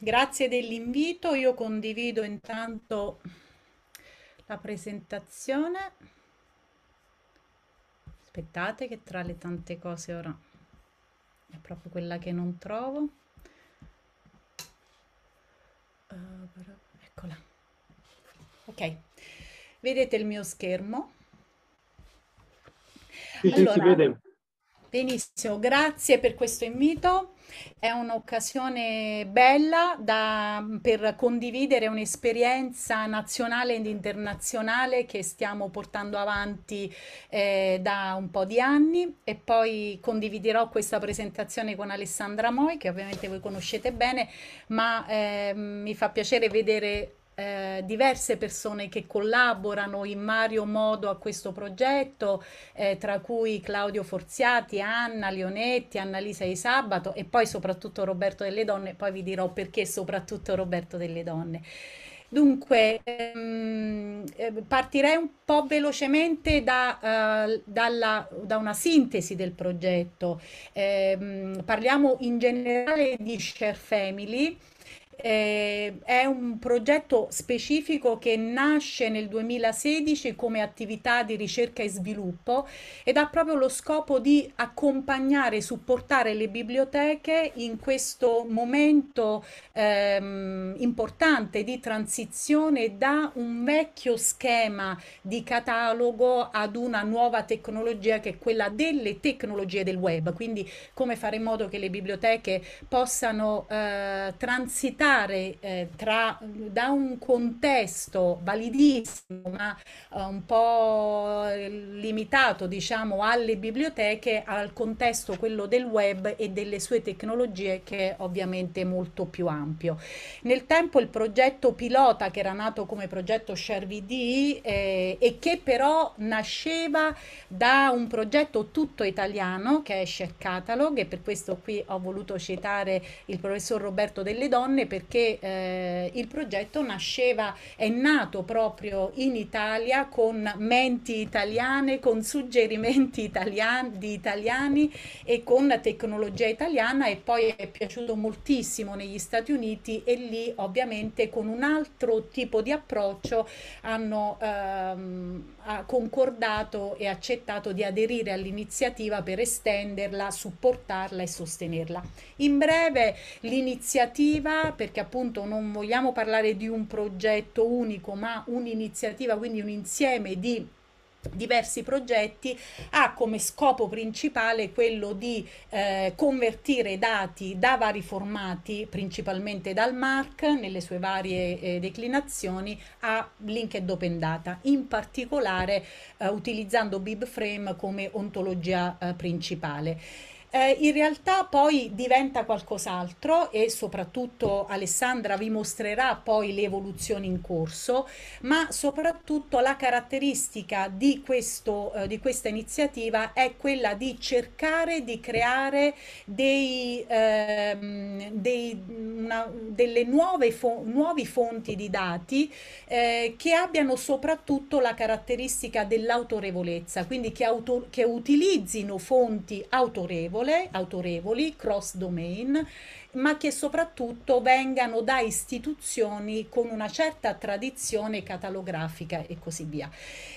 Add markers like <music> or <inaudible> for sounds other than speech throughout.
Grazie dell'invito, io condivido intanto la presentazione. Aspettate che tra le tante cose ora è proprio quella che non trovo. Uh, eccola. Ok, vedete il mio schermo? Sì, allora, si vede. Benissimo, grazie per questo invito. È un'occasione bella da, per condividere un'esperienza nazionale ed internazionale che stiamo portando avanti eh, da un po' di anni e poi condividerò questa presentazione con Alessandra Moi che ovviamente voi conoscete bene, ma eh, mi fa piacere vedere eh, diverse persone che collaborano in vario modo a questo progetto, eh, tra cui Claudio Forziati, Anna Leonetti, Annalisa di Sabato e poi soprattutto Roberto delle Donne, poi vi dirò perché soprattutto Roberto delle Donne. Dunque, ehm, eh, partirei un po' velocemente da, eh, dalla, da una sintesi del progetto. Eh, parliamo in generale di Share Family, eh, è un progetto specifico che nasce nel 2016 come attività di ricerca e sviluppo ed ha proprio lo scopo di accompagnare e supportare le biblioteche in questo momento ehm, importante di transizione da un vecchio schema di catalogo ad una nuova tecnologia che è quella delle tecnologie del web, quindi come fare in modo che le biblioteche possano eh, transitare passare eh, tra, da un contesto validissimo ma eh, un po' limitato diciamo alle biblioteche al contesto quello del web e delle sue tecnologie che è ovviamente molto più ampio. Nel tempo il progetto pilota che era nato come progetto ShareVD eh, e che però nasceva da un progetto tutto italiano che è Share Catalog e per questo qui ho voluto citare il professor Roberto delle Donne perché eh, il progetto nasceva, è nato proprio in Italia con menti italiane, con suggerimenti italian- di italiani e con tecnologia italiana e poi è piaciuto moltissimo negli Stati Uniti e lì ovviamente con un altro tipo di approccio hanno ehm, ha concordato e accettato di aderire all'iniziativa per estenderla, supportarla e sostenerla. In breve l'iniziativa per perché appunto non vogliamo parlare di un progetto unico, ma un'iniziativa, quindi un insieme di diversi progetti ha come scopo principale quello di eh, convertire dati da vari formati principalmente dal MARC nelle sue varie eh, declinazioni a linked open data in particolare eh, utilizzando BibFrame come ontologia eh, principale eh, in realtà poi diventa qualcos'altro e soprattutto Alessandra vi mostrerà poi le evoluzioni in corso, ma soprattutto la caratteristica di, questo, eh, di questa iniziativa è quella di cercare di creare dei, eh, dei, una, delle nuove fo- nuovi fonti di dati eh, che abbiano soprattutto la caratteristica dell'autorevolezza, quindi che, auto- che utilizzino fonti autorevoli autorevole, autorevoli, cross domain ma che soprattutto vengano da istituzioni con una certa tradizione catalografica e così via.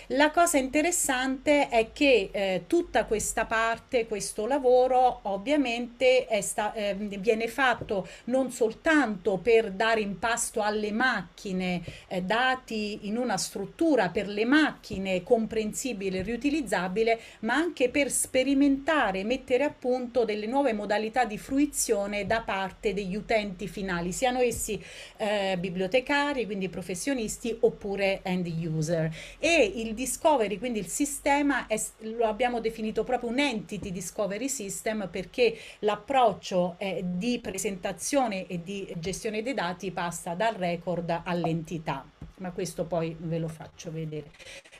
La cosa interessante è che eh, tutta questa parte, questo lavoro ovviamente sta, eh, viene fatto non soltanto per dare in pasto alle macchine eh, dati in una struttura per le macchine comprensibile e riutilizzabile, ma anche per sperimentare, mettere a punto delle nuove modalità di fruizione da parte parte degli utenti finali, siano essi eh, bibliotecari, quindi professionisti oppure end user. E il Discovery, quindi il sistema, è, lo abbiamo definito proprio un entity Discovery System perché l'approccio eh, di presentazione e di gestione dei dati passa dal record all'entità ma questo poi ve lo faccio vedere.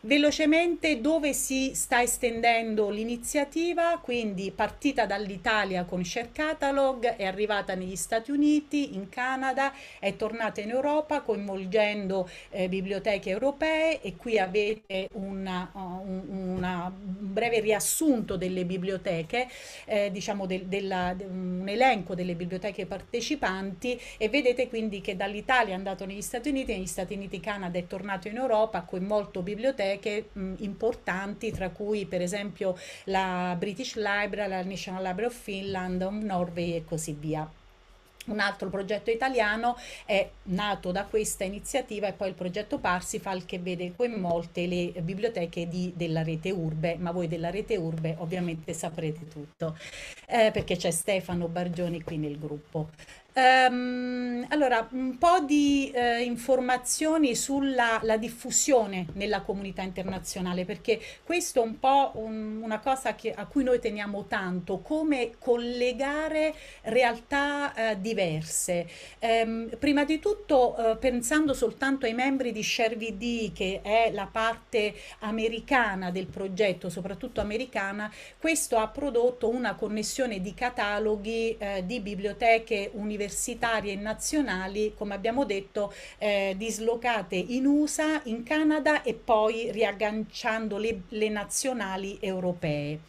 Velocemente dove si sta estendendo l'iniziativa, quindi partita dall'Italia con Share Catalog, è arrivata negli Stati Uniti, in Canada, è tornata in Europa coinvolgendo eh, biblioteche europee e qui avete una, uh, un una breve riassunto delle biblioteche, eh, diciamo del, della, de, un elenco delle biblioteche partecipanti e vedete quindi che dall'Italia è andato negli Stati Uniti, negli Stati Uniti Canada è tornato in Europa, ha coinvolto biblioteche biblioteche mh, importanti, tra cui per esempio la British Library, la National Library of Finland, Norway e così via. Un altro progetto italiano è nato da questa iniziativa e poi il progetto Parsifal che vede coinvolte le biblioteche di, della rete Urbe, ma voi della rete Urbe ovviamente saprete tutto eh, perché c'è Stefano Bargioni qui nel gruppo. Um, allora, un po' di eh, informazioni sulla diffusione nella comunità internazionale, perché questo è un po' un, una cosa che, a cui noi teniamo tanto, come collegare realtà eh, diverse. Um, prima di tutto, eh, pensando soltanto ai membri di ShareVD, che è la parte americana del progetto, soprattutto americana, questo ha prodotto una connessione di cataloghi eh, di biblioteche universitarie universitarie nazionali, come abbiamo detto, eh, dislocate in USA, in Canada e poi riagganciando le, le nazionali europee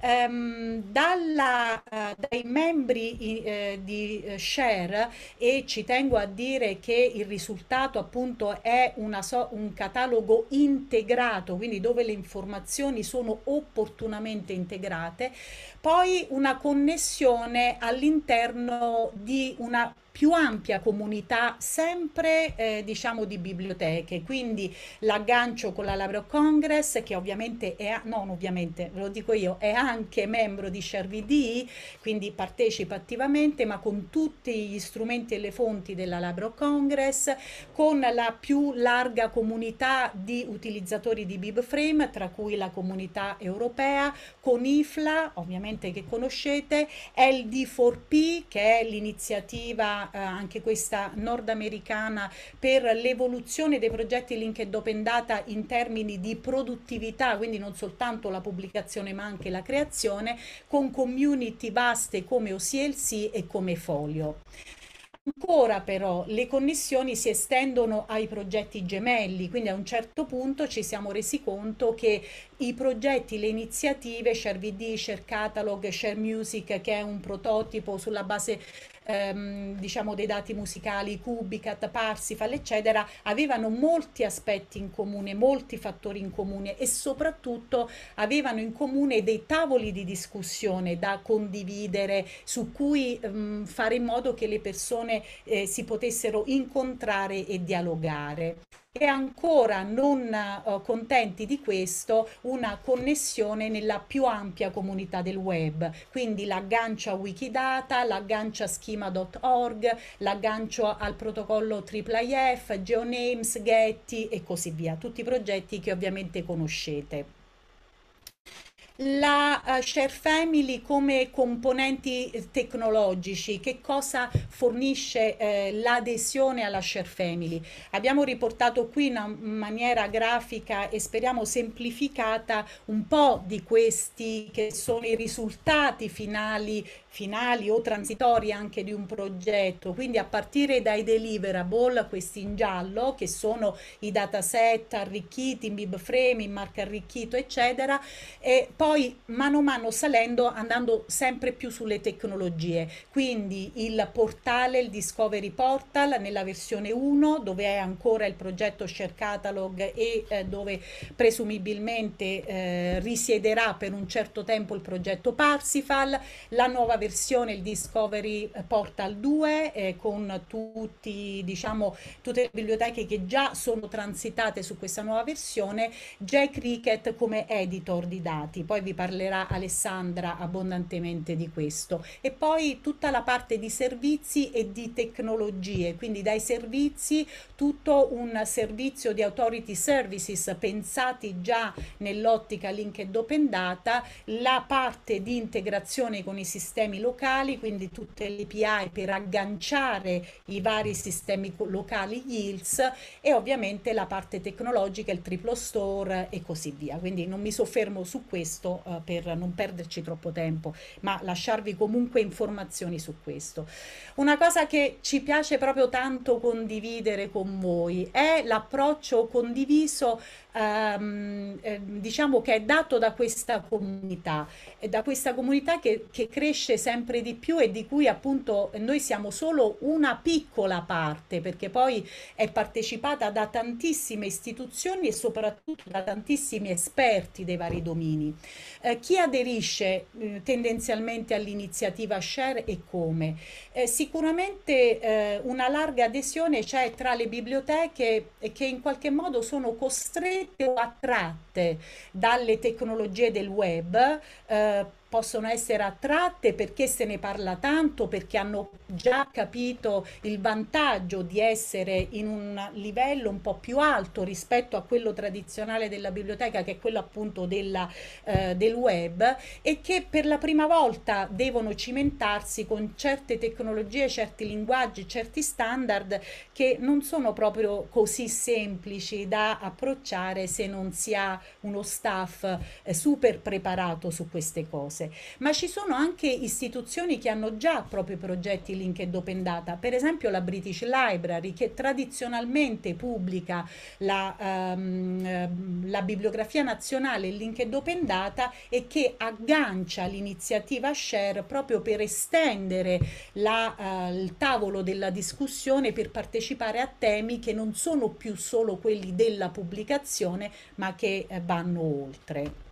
ehm, dalla, eh, dai membri eh, di Share eh, e ci tengo a dire che il risultato appunto è so- un catalogo integrato, quindi dove le informazioni sono opportunamente integrate, poi una connessione all'interno di una più ampia comunità sempre eh, diciamo di biblioteche quindi l'aggancio con la Labreo Congress che ovviamente è non ovviamente ve lo dico io è anche membro di ShareVD quindi partecipa attivamente ma con tutti gli strumenti e le fonti della Labreo Congress con la più larga comunità di utilizzatori di BibFrame tra cui la comunità europea con IFLA ovviamente che conoscete LD4P che è l'iniziativa eh, anche questa nordamericana per l'evoluzione dei progetti Linked Open Data in termini di produttività, quindi non soltanto la pubblicazione ma anche la creazione, con community vaste come OCLC e come Folio. Ancora però le connessioni si estendono ai progetti gemelli, quindi a un certo punto ci siamo resi conto che i progetti, le iniziative ShareVD, ShareCatalog, ShareMusic, che è un prototipo sulla base ehm, diciamo dei dati musicali, Kubicat, Parsifal, eccetera, avevano molti aspetti in comune, molti fattori in comune e soprattutto avevano in comune dei tavoli di discussione da condividere, su cui ehm, fare in modo che le persone eh, si potessero incontrare e dialogare e ancora non uh, contenti di questo una connessione nella più ampia comunità del web, quindi l'aggancio a Wikidata, l'aggancio a schema.org, l'aggancio al protocollo IIIF, GeoNames, Getty e così via, tutti i progetti che ovviamente conoscete la uh, share family come componenti eh, tecnologici, che cosa fornisce eh, l'adesione alla share family. Abbiamo riportato qui in maniera grafica e speriamo semplificata un po' di questi che sono i risultati finali finali o transitori anche di un progetto. Quindi a partire dai deliverable, questi in giallo, che sono i dataset arricchiti in BibFrame, in marca arricchito, eccetera, e poi mano a mano salendo, andando sempre più sulle tecnologie. Quindi il portale, il Discovery Portal nella versione 1, dove è ancora il progetto Share Catalog e eh, dove presumibilmente eh, risiederà per un certo tempo il progetto Parsifal, la nuova versione, il Discovery eh, Portal 2, eh, con tutti, diciamo, tutte le biblioteche che già sono transitate su questa nuova versione, J. Cricket come editor di dati, poi vi parlerà Alessandra abbondantemente di questo, e poi tutta la parte di servizi e di tecnologie, quindi dai servizi tutto un servizio di authority services pensati già nell'ottica linked open data, la parte di integrazione con i sistemi sistemi locali, quindi tutte le API per agganciare i vari sistemi locali YILS e ovviamente la parte tecnologica, il triplo store e così via. Quindi non mi soffermo su questo eh, per non perderci troppo tempo, ma lasciarvi comunque informazioni su questo. Una cosa che ci piace proprio tanto condividere con voi è l'approccio condiviso Ehm, ehm, diciamo che è dato da questa comunità, da questa comunità che, che cresce sempre di più e di cui appunto noi siamo solo una piccola parte, perché poi è partecipata da tantissime istituzioni e soprattutto da tantissimi esperti dei vari domini. Eh, chi aderisce eh, tendenzialmente all'iniziativa Share e come? Eh, sicuramente eh, una larga adesione c'è tra le biblioteche che in qualche modo sono costrette spinte o attratte dalle tecnologie del web eh, possono essere attratte perché se ne parla tanto, perché hanno già capito il vantaggio di essere in un livello un po' più alto rispetto a quello tradizionale della biblioteca, che è quello appunto della, eh, del web, e che per la prima volta devono cimentarsi con certe tecnologie, certi linguaggi, certi standard che non sono proprio così semplici da approcciare se non si ha uno staff eh, super preparato su queste cose diverse, ma ci sono anche istituzioni che hanno già propri progetti linked open data, per esempio la British Library che tradizionalmente pubblica la, um, la bibliografia nazionale linked open data e che aggancia l'iniziativa share proprio per estendere la, uh, il tavolo della discussione per partecipare a temi che non sono più solo quelli della pubblicazione ma che eh, vanno oltre.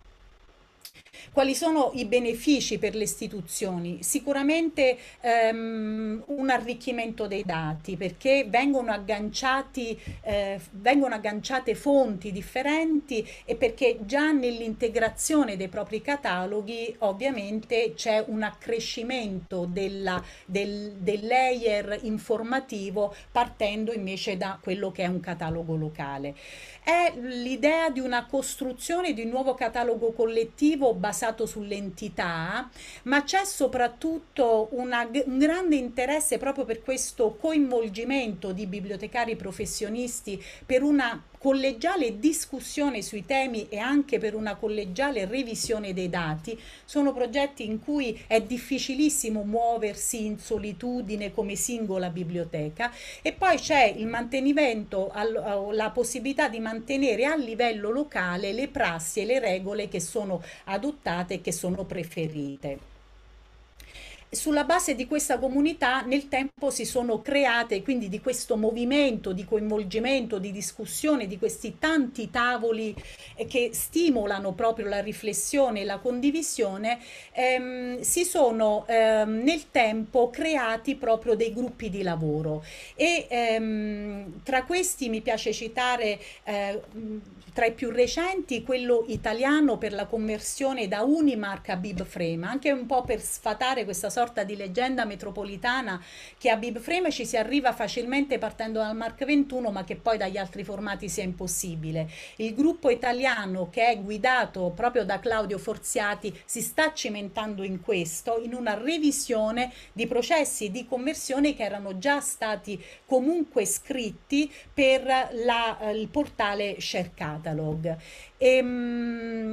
Quali sono i benefici per le istituzioni? Sicuramente ehm, un arricchimento dei dati perché vengono, eh, vengono agganciate fonti differenti e perché già nell'integrazione dei propri cataloghi ovviamente c'è un accrescimento della, del, del layer informativo partendo invece da quello che è un catalogo locale. È l'idea di una costruzione di un nuovo catalogo collettivo basato basato sull'entità, ma c'è soprattutto una, un grande interesse proprio per questo coinvolgimento di bibliotecari professionisti per una collegiale discussione sui temi e anche per una collegiale revisione dei dati. Sono progetti in cui è difficilissimo muoversi in solitudine come singola biblioteca e poi c'è il mantenimento, la possibilità di mantenere a livello locale le prassi e le regole che sono adottate e che sono preferite sulla base di questa comunità nel tempo si sono create, quindi di questo movimento di coinvolgimento, di discussione, di questi tanti tavoli eh, che stimolano proprio la riflessione e la condivisione, ehm, si sono ehm, nel tempo creati proprio dei gruppi di lavoro e ehm, tra questi mi piace citare eh, tra i più recenti, quello italiano per la conversione da Unimark a Bib Frame, anche un po' per sfatare questa sorta di leggenda metropolitana che a Bib Frame ci si arriva facilmente partendo dal Mark 21, ma che poi dagli altri formati sia impossibile. Il gruppo italiano che è guidato proprio da Claudio Forziati si sta cimentando in questo, in una revisione di processi di conversione che erano già stati comunque scritti per la, eh, il portale Cercato catalog. E, ehm,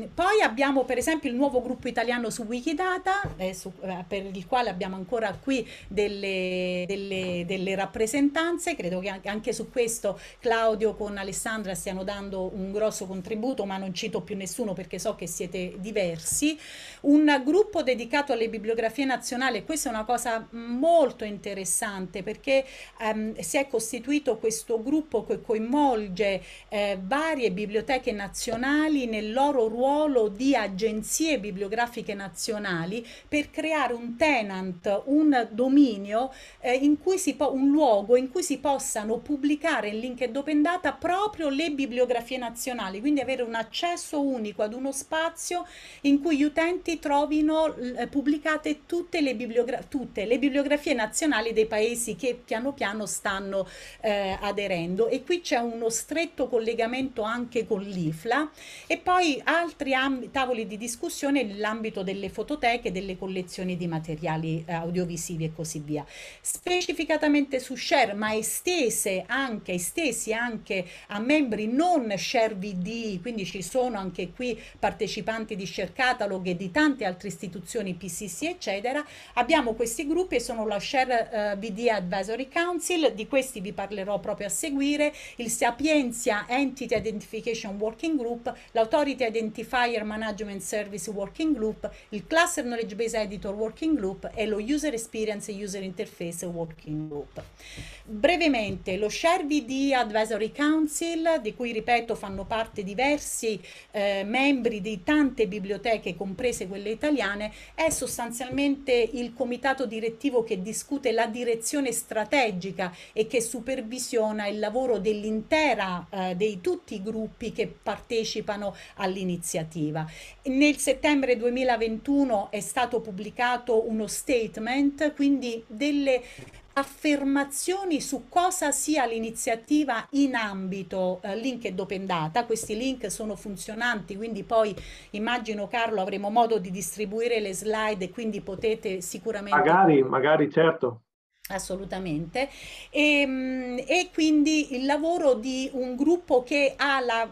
mh, poi abbiamo per esempio il nuovo gruppo italiano su Wikidata, eh, su, eh, per il quale abbiamo ancora qui delle, delle, delle, rappresentanze, credo che anche su questo Claudio con Alessandra stiano dando un grosso contributo, ma non cito più nessuno perché so che siete diversi. Un gruppo dedicato alle bibliografie nazionali, questa è una cosa molto interessante perché ehm, si è costituito questo gruppo che coinvolge eh, varie bibliografie biblioteche nazionali nel loro ruolo di agenzie bibliografiche nazionali per creare un tenant, un dominio, eh, può, un luogo in cui si possano pubblicare in linked open data proprio le bibliografie nazionali, quindi avere un accesso unico ad uno spazio in cui gli utenti trovino eh, pubblicate tutte le, bibliogra- tutte le, bibliografie nazionali dei paesi che piano piano stanno eh, aderendo. E qui c'è uno stretto collegamento anche con l'IFLA e poi altri tavoli di discussione nell'ambito delle fototeche, delle collezioni di materiali eh, audiovisivi e così via. Specificatamente su share, ma estese anche, estesi anche a membri non share VD, quindi ci sono anche qui partecipanti di share catalog e di tante altre istituzioni, PCC eccetera. Abbiamo questi gruppi e sono la share eh, VD Advisory Council, di questi vi parlerò proprio a seguire, il Sapienza Entity Identification Education Working Group, l'Authority Identifier Management Service Working Group, il Cluster Knowledge Base Editor Working Group e lo User Experience User Interface Working Group. Brevemente, lo ShareVD Advisory Council, di cui ripeto fanno parte diversi eh, membri di tante biblioteche, comprese quelle italiane, è sostanzialmente il comitato direttivo che discute la direzione strategica e che supervisiona il lavoro dell'intera, eh, dei tutti i gruppi gruppi che partecipano all'iniziativa. Nel settembre 2021 è stato pubblicato uno statement, quindi delle affermazioni su cosa sia l'iniziativa in ambito eh, LinkedIn Open Data. Questi link sono funzionanti, quindi poi immagino Carlo avremo modo di distribuire le slide e quindi potete sicuramente... Magari, magari certo. Assolutamente. E, ehm, e, quindi il lavoro di un gruppo che ha la,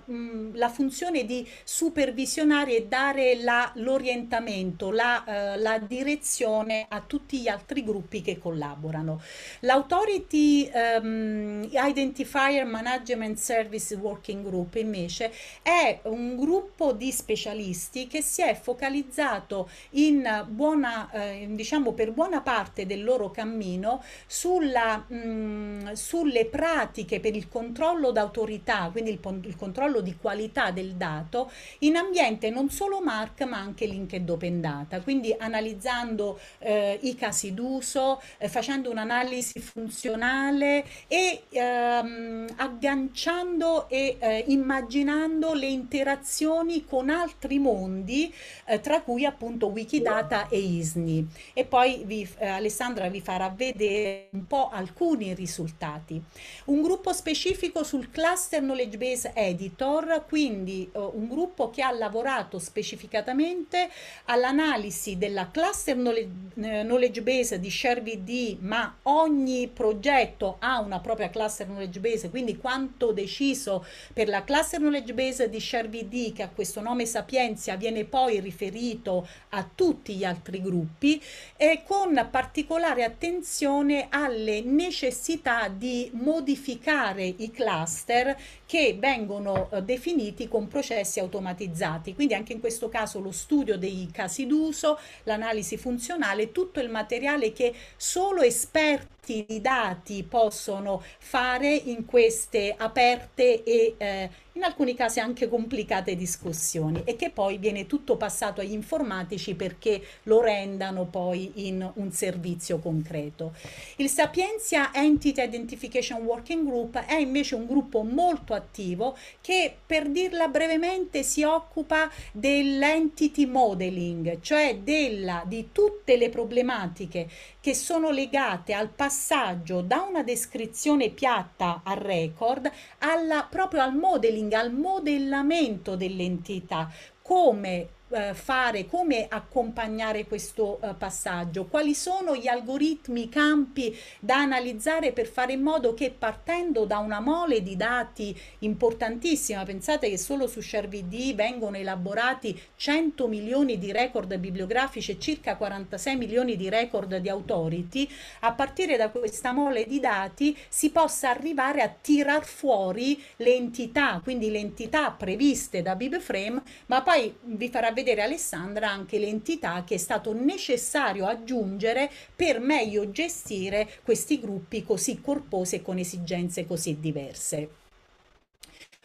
la funzione di supervisionare e dare l'orientamento, la, eh, la, direzione a tutti gli altri gruppi che collaborano. L'Authority um, Identifier Management Service Working Group invece è un gruppo di specialisti che si è focalizzato in buona, eh, diciamo per buona parte del loro cammino sulla, mh, mm, sulle pratiche per il controllo d'autorità, quindi il, il, controllo di qualità del dato, in ambiente non solo MARC ma anche linked open data, quindi analizzando eh, i casi d'uso, eh, facendo un'analisi funzionale e ehm, agganciando e eh, immaginando le interazioni con altri mondi, eh, tra cui appunto Wikidata e ISNI. E poi vi, eh, Alessandra vi farà vedere un po' alcuni risultati. Un gruppo specifico sul cluster Knowledge Base Editor, quindi eh, un gruppo che ha lavorato specificatamente all'analisi della cluster knowledge, eh, knowledge base di ShareVD, ma ogni progetto ha una propria cluster knowledge base, quindi quanto deciso per la cluster knowledge base di ShareVD, che ha questo nome Sapienzia, viene poi riferito a tutti gli altri gruppi, e con particolare attenzione attenzione alle necessità di modificare i cluster che vengono eh, definiti con processi automatizzati. Quindi anche in questo caso lo studio dei casi d'uso, l'analisi funzionale, tutto il materiale che solo esperti dati possono fare in queste aperte e eh, in alcuni casi anche complicate discussioni e che poi viene tutto passato agli informatici perché lo rendano poi in un servizio concreto. Il Sapienzia Entity Identification Working Group è invece un gruppo molto attivo che per dirla brevemente si occupa dell'entity modeling, cioè della, di tutte le problematiche che sono legate al passato passaggio da una descrizione piatta al record alla, proprio al modeling, al modellamento dell'entità, come eh, fare, come accompagnare questo eh, passaggio, quali sono gli algoritmi, i campi da analizzare per fare in modo che partendo da una mole di dati importantissima, pensate che solo su ShareVD vengono elaborati 100 milioni di record bibliografici e circa 46 milioni di record di authority, a partire da questa mole di dati si possa arrivare a tirar fuori le entità, quindi le entità previste da BibFrame, ma poi vi farà vedere vedere Alessandra anche l'entità che è stato necessario aggiungere per meglio gestire questi gruppi così corposi e con esigenze così diverse.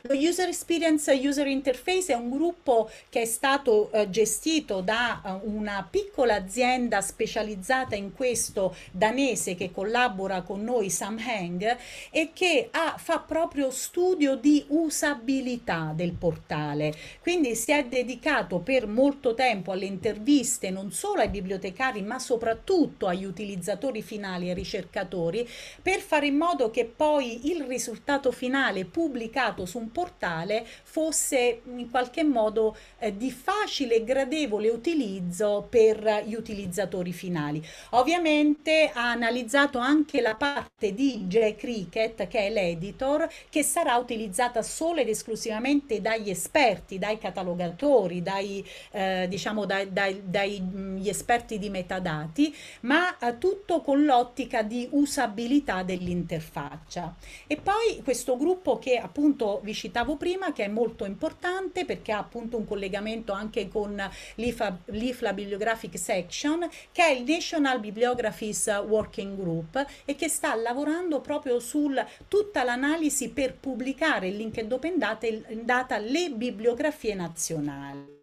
Lo User Experience User Interface è un gruppo che è stato eh, gestito da eh, una piccola azienda specializzata in questo danese che collabora con noi, Samhang, e che ha, fa proprio studio di usabilità del portale. Quindi si è dedicato per molto tempo alle interviste non solo ai bibliotecari, ma soprattutto agli utilizzatori finali e ricercatori per fare in modo che poi il risultato finale pubblicato su un un portale fosse in qualche modo eh, di facile e gradevole utilizzo per gli utilizzatori finali. Ovviamente ha analizzato anche la parte di JCricket, che è l'editor, che sarà utilizzata solo ed esclusivamente dagli esperti, dai catalogatori, dai, eh, diciamo dai, dai, dagli esperti di metadati, ma eh, tutto con l'ottica di usabilità dell'interfaccia. E poi questo gruppo che appunto vi citavo prima che è molto importante perché ha appunto un collegamento anche con l'IFLA Bibliographic Section che è il National Bibliographies Working Group e che sta lavorando proprio su tutta l'analisi per pubblicare il in LinkedIn Open data, data le bibliografie nazionali.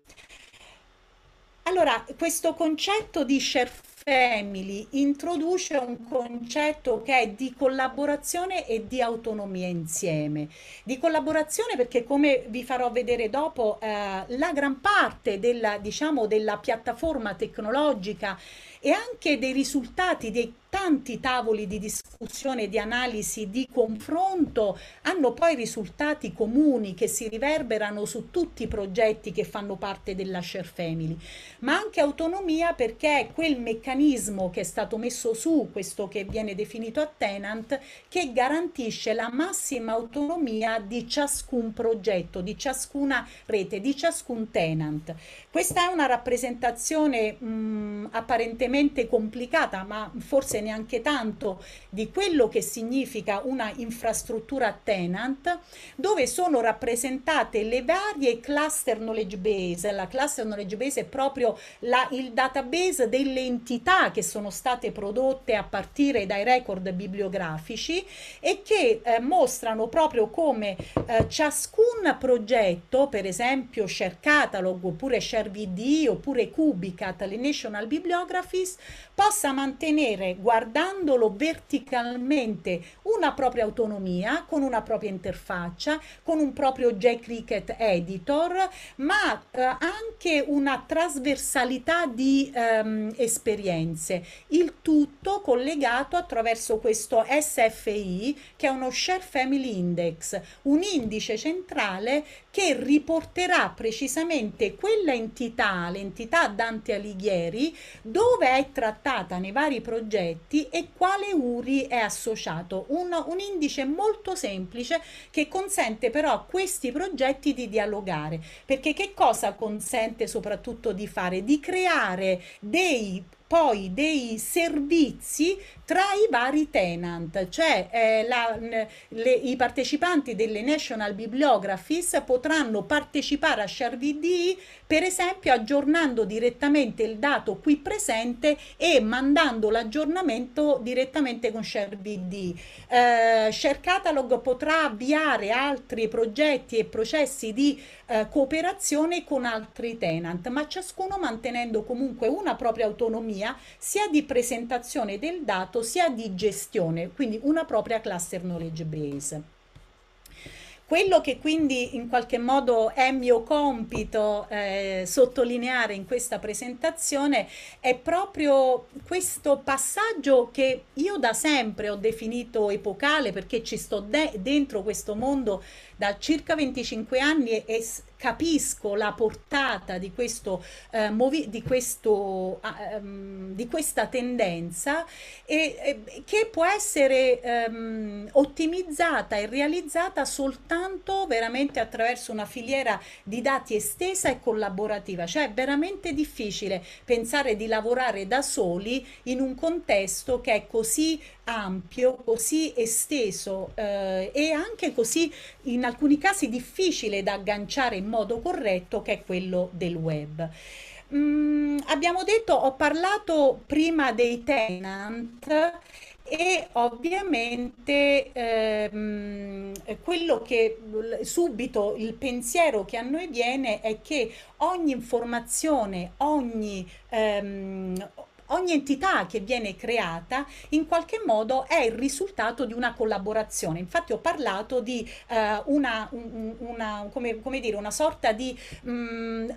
Allora, questo concetto di share Family introduce un concetto che è di collaborazione e di autonomia insieme. Di collaborazione perché come vi farò vedere dopo eh, la gran parte della, diciamo, della piattaforma tecnologica e anche dei risultati dei tanti tavoli di discussione, di analisi, di confronto hanno poi risultati comuni che si riverberano su tutti i progetti che fanno parte della Share Family, ma anche autonomia perché è quel meccanismo che è stato messo su, questo che viene definito a tenant, che garantisce la massima autonomia di ciascun progetto, di ciascuna rete, di ciascun tenant. Questa è una rappresentazione mh, apparentemente complicata, ma forse neanche tanto di quello che significa una infrastruttura tenant, dove sono rappresentate le varie cluster knowledge base. La cluster knowledge base è proprio la, il database delle entità che sono state prodotte a partire dai record bibliografici e che eh, mostrano proprio come eh, ciascun progetto, per esempio Share Catalog oppure Share VD oppure Cubicat, le National Bibliographies, possa mantenere guardandolo verticalmente una propria autonomia, con una propria interfaccia, con un proprio JCricket Editor, ma eh, anche una trasversalità di ehm, esperienze. Il tutto collegato attraverso questo SFI che è uno Share Family Index, un indice centrale che riporterà precisamente quella entità, l'entità Dante Alighieri, dove è trattata nei vari progetti e quale URI è associato. Un, un indice molto semplice che consente però a questi progetti di dialogare, perché che cosa consente soprattutto di fare? Di creare dei poi dei servizi tra i vari tenant, cioè eh, la, le, i partecipanti delle National Bibliographies potranno partecipare a ShareVDI per esempio aggiornando direttamente il dato qui presente e mandando l'aggiornamento direttamente con ShareBD. Eh, ShareCatalog potrà avviare altri progetti e processi di eh, cooperazione con altri tenant, ma ciascuno mantenendo comunque una propria autonomia sia di presentazione del dato sia di gestione, quindi una propria cluster knowledge base. Quello che quindi in qualche modo è mio compito eh, sottolineare in questa presentazione è proprio questo passaggio che io da sempre ho definito epocale perché ci sto de- dentro questo mondo da circa 25 anni e, capisco la portata di, questo, eh, movi- di, questo, um, di questa tendenza e, e che può essere um, ottimizzata e realizzata soltanto veramente attraverso una filiera di dati estesa e collaborativa, cioè è veramente difficile pensare di lavorare da soli in un contesto che è così ampio, così esteso eh, e anche così in alcuni casi difficile da agganciare in modo corretto che è quello del web. Mm, abbiamo detto, ho parlato prima dei tenant e ovviamente ehm, quello che subito il pensiero che a noi viene è che ogni informazione, ogni, ehm, ogni entità che viene creata in qualche modo è il risultato di una collaborazione. Infatti ho parlato di eh, una, un, una, come, come dire, una sorta di mh, mm,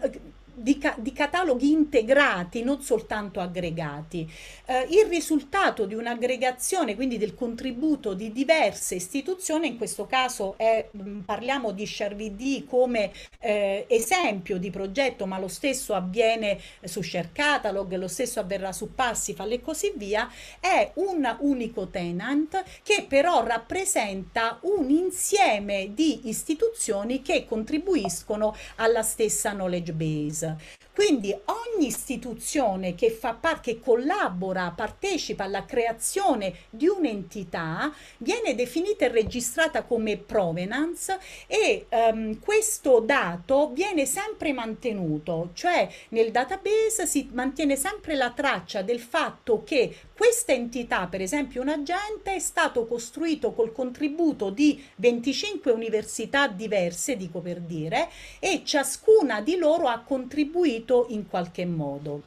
di, ca- di cataloghi integrati, non soltanto aggregati. Eh, il risultato di un'aggregazione, quindi del contributo di diverse istituzioni, in questo caso è, mm, parliamo di ShareVD come eh, esempio di progetto, ma lo stesso avviene eh, su Share lo stesso avverrà su Passifal e così via, è un unico tenant che però rappresenta un insieme di istituzioni che contribuiscono alla stessa knowledge base. Quindi ogni istituzione che fa parte, che collabora, partecipa alla creazione di un'entità viene definita e registrata come provenance e um, questo dato viene sempre mantenuto, cioè nel database si mantiene sempre la traccia del fatto che questa entità, per esempio un agente, è stato costruito col contributo di 25 università diverse, dico per dire, e ciascuna di loro ha contribuito in qualche modo.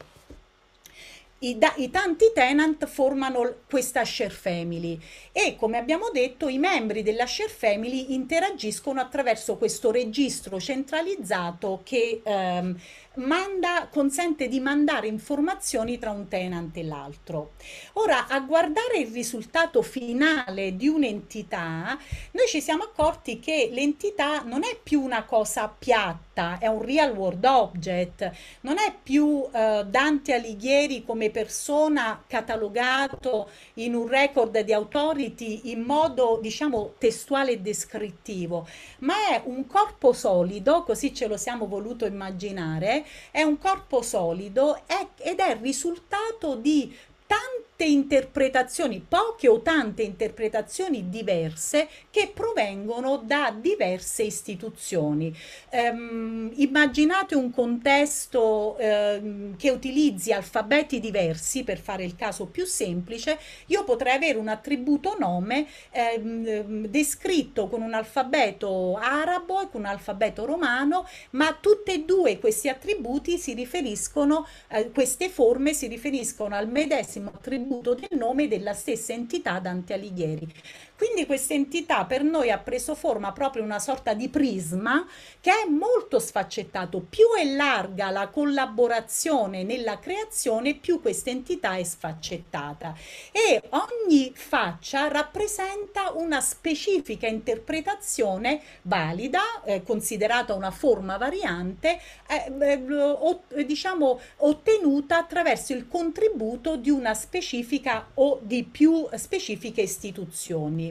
I, da, I, tanti tenant formano questa share family e come abbiamo detto i membri della share family interagiscono attraverso questo registro centralizzato che ehm, manda, consente di mandare informazioni tra un tenant e l'altro. Ora, a guardare il risultato finale di un'entità, noi ci siamo accorti che l'entità non è più una cosa piatta, è un real world object, non è più eh, Dante Alighieri come persona catalogato in un record di authority in modo, diciamo, testuale e descrittivo, ma è un corpo solido, così ce lo siamo voluto immaginare, è un corpo solido ed è il risultato di tanti tante interpretazioni, poche o tante interpretazioni diverse che provengono da diverse istituzioni. Ehm, immaginate un contesto ehm, che utilizzi alfabeti diversi, per fare il caso più semplice, io potrei avere un attributo nome ehm, descritto con un alfabeto arabo e con un alfabeto romano, ma tutti e due questi attributi si riferiscono, eh, queste forme si riferiscono al medesimo attributo attributo del nome della stessa entità Dante Alighieri. Quindi questa entità per noi ha preso forma proprio una sorta di prisma che è molto sfaccettato. Più è larga la collaborazione nella creazione, più questa entità è sfaccettata. E ogni faccia rappresenta una specifica interpretazione valida, eh, considerata una forma variante, eh, eh, o, eh, diciamo ottenuta attraverso il contributo di una specifica o di più specifiche istituzioni.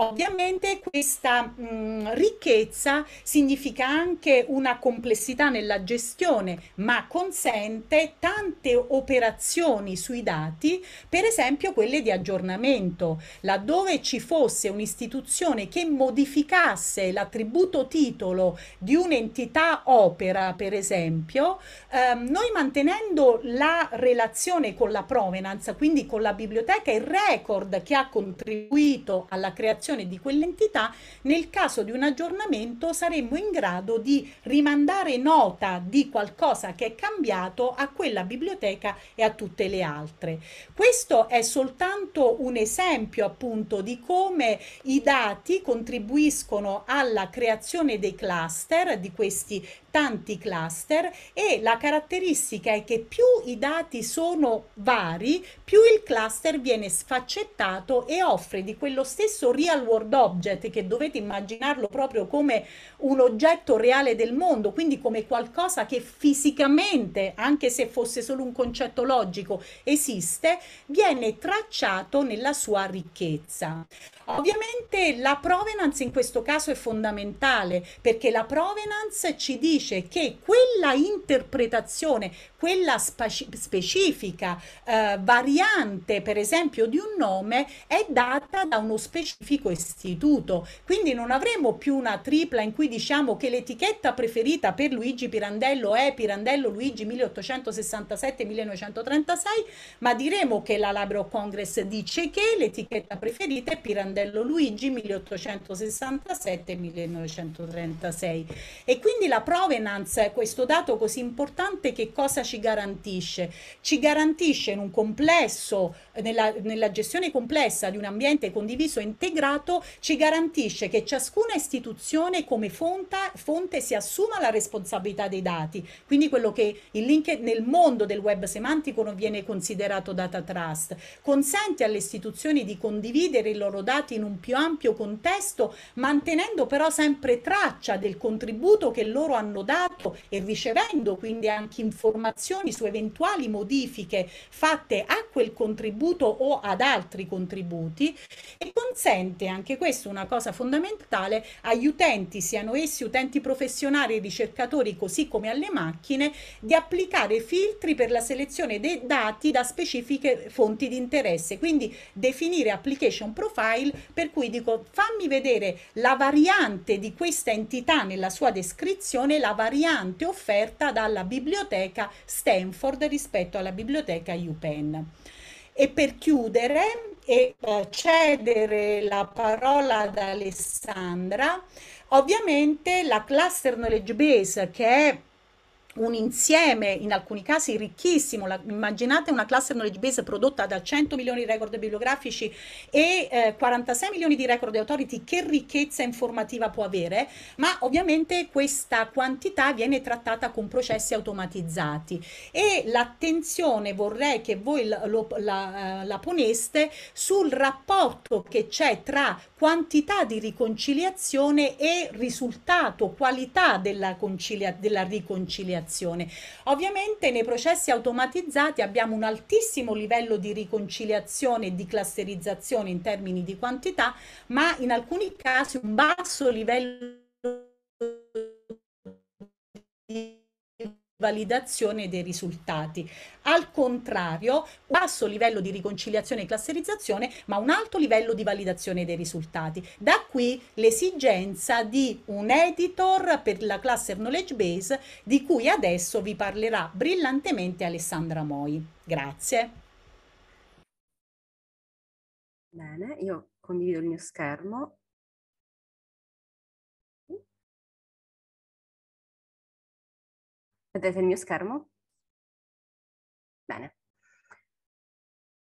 Ovviamente questa mh, mm, ricchezza significa anche una complessità nella gestione, ma consente tante operazioni sui dati, per esempio quelle di aggiornamento, laddove ci fosse un'istituzione che modificasse l'attributo titolo di un'entità opera, per esempio, ehm, noi mantenendo la relazione con la provenance, quindi con la biblioteca, il record che ha contribuito alla creazione situazione di quell'entità, nel caso di un aggiornamento saremmo in grado di rimandare nota di qualcosa che è cambiato a quella biblioteca e a tutte le altre. Questo è soltanto un esempio appunto di come i dati contribuiscono alla creazione dei cluster, di questi tanti cluster e la caratteristica è che più i dati sono vari, più il cluster viene sfaccettato e offre di quello stesso riallocato Real World Object, che dovete immaginarlo proprio come un oggetto reale del mondo, quindi come qualcosa che fisicamente, anche se fosse solo un concetto logico, esiste, viene tracciato nella sua ricchezza. Ovviamente la provenance in questo caso è fondamentale perché la provenance ci dice che quella interpretazione, quella specifica eh, variante, per esempio, di un nome è data da uno specifico istituto. Quindi non avremo più una tripla in cui diciamo che l'etichetta preferita per Luigi Pirandello è Pirandello Luigi 1867-1936, ma diremo che la Labro Congress dice che l'etichetta preferita è Pirandello Donatello Luigi 1867-1936. E quindi la provenance, questo dato così importante, che cosa ci garantisce? Ci garantisce in un complesso, nella, nella gestione complessa di un ambiente condiviso e integrato, ci garantisce che ciascuna istituzione come fonte, fonte si assuma la responsabilità dei dati. Quindi quello che il link nel mondo del web semantico non viene considerato data trust. Consente alle istituzioni di condividere i loro dati integrati in un più ampio contesto, mantenendo però sempre traccia del contributo che loro hanno dato e ricevendo quindi anche informazioni su eventuali modifiche fatte a quel contributo o ad altri contributi e consente anche questo una cosa fondamentale agli utenti, siano essi utenti professionali e ricercatori così come alle macchine, di applicare filtri per la selezione dei dati da specifiche fonti di interesse, quindi definire application profile per cui dico fammi vedere la variante di questa entità nella sua descrizione, la variante offerta dalla biblioteca Stanford rispetto alla biblioteca UPenn. E per chiudere e eh, cedere la parola ad Alessandra, ovviamente la cluster knowledge base che è un insieme in alcuni casi ricchissimo. La, immaginate una cluster knowledge base prodotta da 100 milioni di record bibliografici e eh, 46 milioni di record authority, che ricchezza informativa può avere, ma ovviamente questa quantità viene trattata con processi automatizzati e l'attenzione vorrei che voi lo, la, eh, la poneste sul rapporto che c'è tra quantità di riconciliazione e risultato, qualità della, concilia, della riconciliazione conciliazione. Ovviamente nei processi automatizzati abbiamo un altissimo livello di riconciliazione e di clusterizzazione in termini di quantità, ma in alcuni casi un basso livello di validazione dei risultati. Al contrario, un basso livello di riconciliazione e clusterizzazione, ma un alto livello di validazione dei risultati. Da qui l'esigenza di un editor per la cluster knowledge base di cui adesso vi parlerà brillantemente Alessandra Moi. Grazie. Bene, io condivido il mio schermo Vedete il mio schermo? Bene.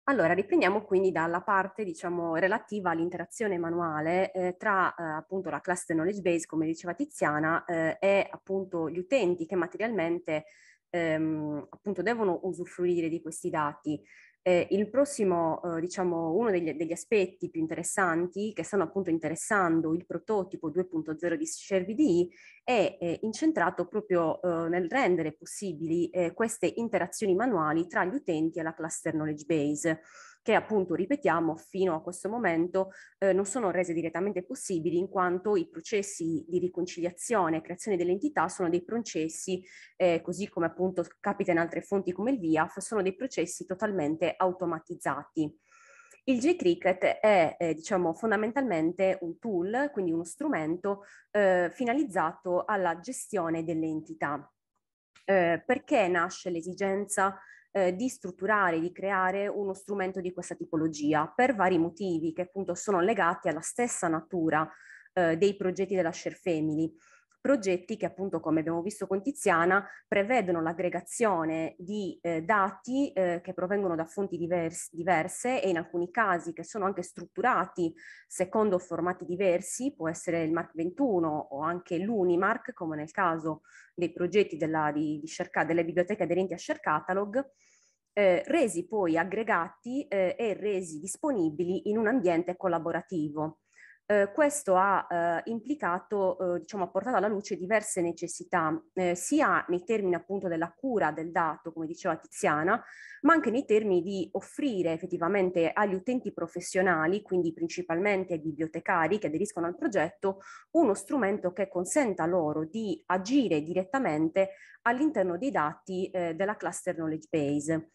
Allora, riprendiamo quindi dalla parte, diciamo, relativa all'interazione manuale eh, tra eh, appunto la cluster knowledge base, come diceva Tiziana, eh, e appunto gli utenti che materialmente ehm, appunto devono usufruire di questi dati. Eh, il prossimo, eh, diciamo, uno degli, degli, aspetti più interessanti che stanno appunto interessando il prototipo 2.0 di CervDI è eh, incentrato proprio eh, nel rendere possibili eh, queste interazioni manuali tra gli utenti e la cluster knowledge base che appunto, ripetiamo, fino a questo momento eh, non sono rese direttamente possibili in quanto i processi di riconciliazione e creazione dell'entità sono dei processi, eh, così come appunto capita in altre fonti come il VIAF, sono dei processi totalmente automatizzati. Il J-Cricket è eh, diciamo, fondamentalmente un tool, quindi uno strumento eh, finalizzato alla gestione delle entità. Eh, perché nasce l'esigenza eh, di strutturare, di creare uno strumento di questa tipologia per vari motivi che appunto sono legati alla stessa natura eh, dei progetti della Share Family progetti che appunto come abbiamo visto con Tiziana prevedono l'aggregazione di eh, dati eh, che provengono da fonti divers diverse e in alcuni casi che sono anche strutturati secondo formati diversi, può essere il Mark 21 o anche l'Unimark come nel caso dei progetti della, di, di Sherca, delle biblioteche aderenti a Shercatalog, eh, resi poi aggregati eh, e resi disponibili in un ambiente collaborativo. Eh, questo ha eh, implicato, eh, diciamo, ha portato alla luce diverse necessità, eh, sia nei termini appunto della cura del dato, come diceva Tiziana, ma anche nei termini di offrire effettivamente agli utenti professionali, quindi principalmente ai bibliotecari che aderiscono al progetto, uno strumento che consenta loro di agire direttamente all'interno dei dati eh, della cluster knowledge base.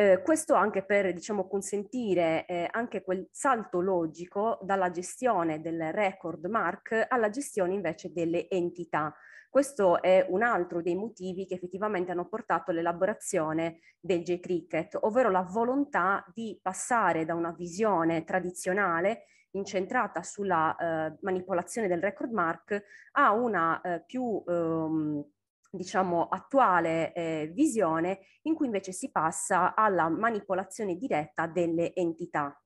Eh, questo anche per diciamo, consentire eh, anche quel salto logico dalla gestione del record mark alla gestione invece delle entità. Questo è un altro dei motivi che effettivamente hanno portato all'elaborazione del J-Cricket, ovvero la volontà di passare da una visione tradizionale incentrata sulla eh, manipolazione del record mark a una eh, più ehm, diciamo, attuale eh, visione in cui invece si passa alla manipolazione diretta delle entità.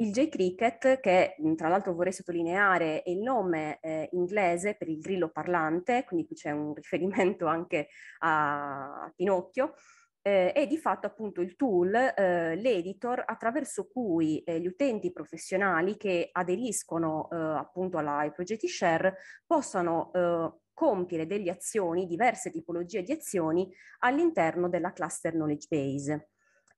Il J-Cricket, che tra l'altro vorrei sottolineare è il nome eh, inglese per il grillo parlante, quindi qui c'è un riferimento anche a, Pinocchio, eh, è di fatto appunto il tool, eh, l'editor attraverso cui eh, gli utenti professionali che aderiscono eh, appunto alla, ai progetti share possano eh, compiere delle azioni, diverse tipologie di azioni all'interno della cluster knowledge base.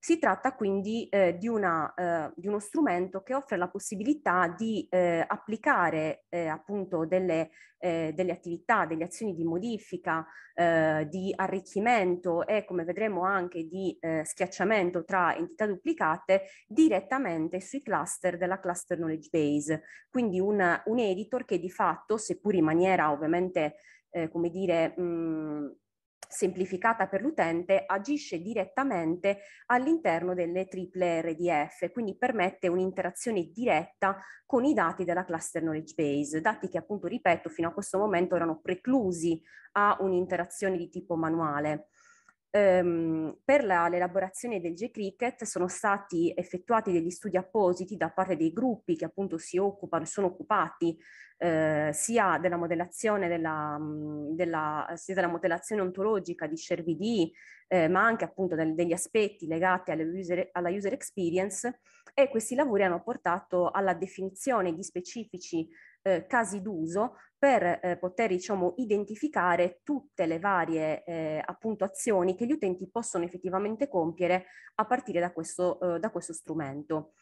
Si tratta quindi eh, di, una, eh, di, uno strumento che offre la possibilità di eh, applicare eh, appunto delle, eh, delle, attività, delle azioni di modifica, eh, di arricchimento e come vedremo anche di schiacciamento tra entità duplicate direttamente sui cluster della cluster knowledge base. Quindi un, un editor che di fatto, seppur in maniera ovviamente eh, come dire, mh, semplificata per l'utente agisce direttamente all'interno delle triple RDF, quindi permette un'interazione diretta con i dati della cluster knowledge base, dati che appunto, ripeto, fino a questo momento erano preclusi a un'interazione di tipo manuale ehm, per la, l'elaborazione del G-Cricket sono stati effettuati degli studi appositi da parte dei gruppi che appunto si occupano, sono occupati eh, sia della modellazione, della, della, sia della modellazione ontologica di ShareVD, eh, ma anche appunto del, degli aspetti legati user, alla user experience e questi lavori hanno portato alla definizione di specifici eh, casi d'uso per eh, poter diciamo, identificare tutte le varie eh, appunto, azioni che gli utenti possono effettivamente compiere a partire da questo, eh, da questo strumento.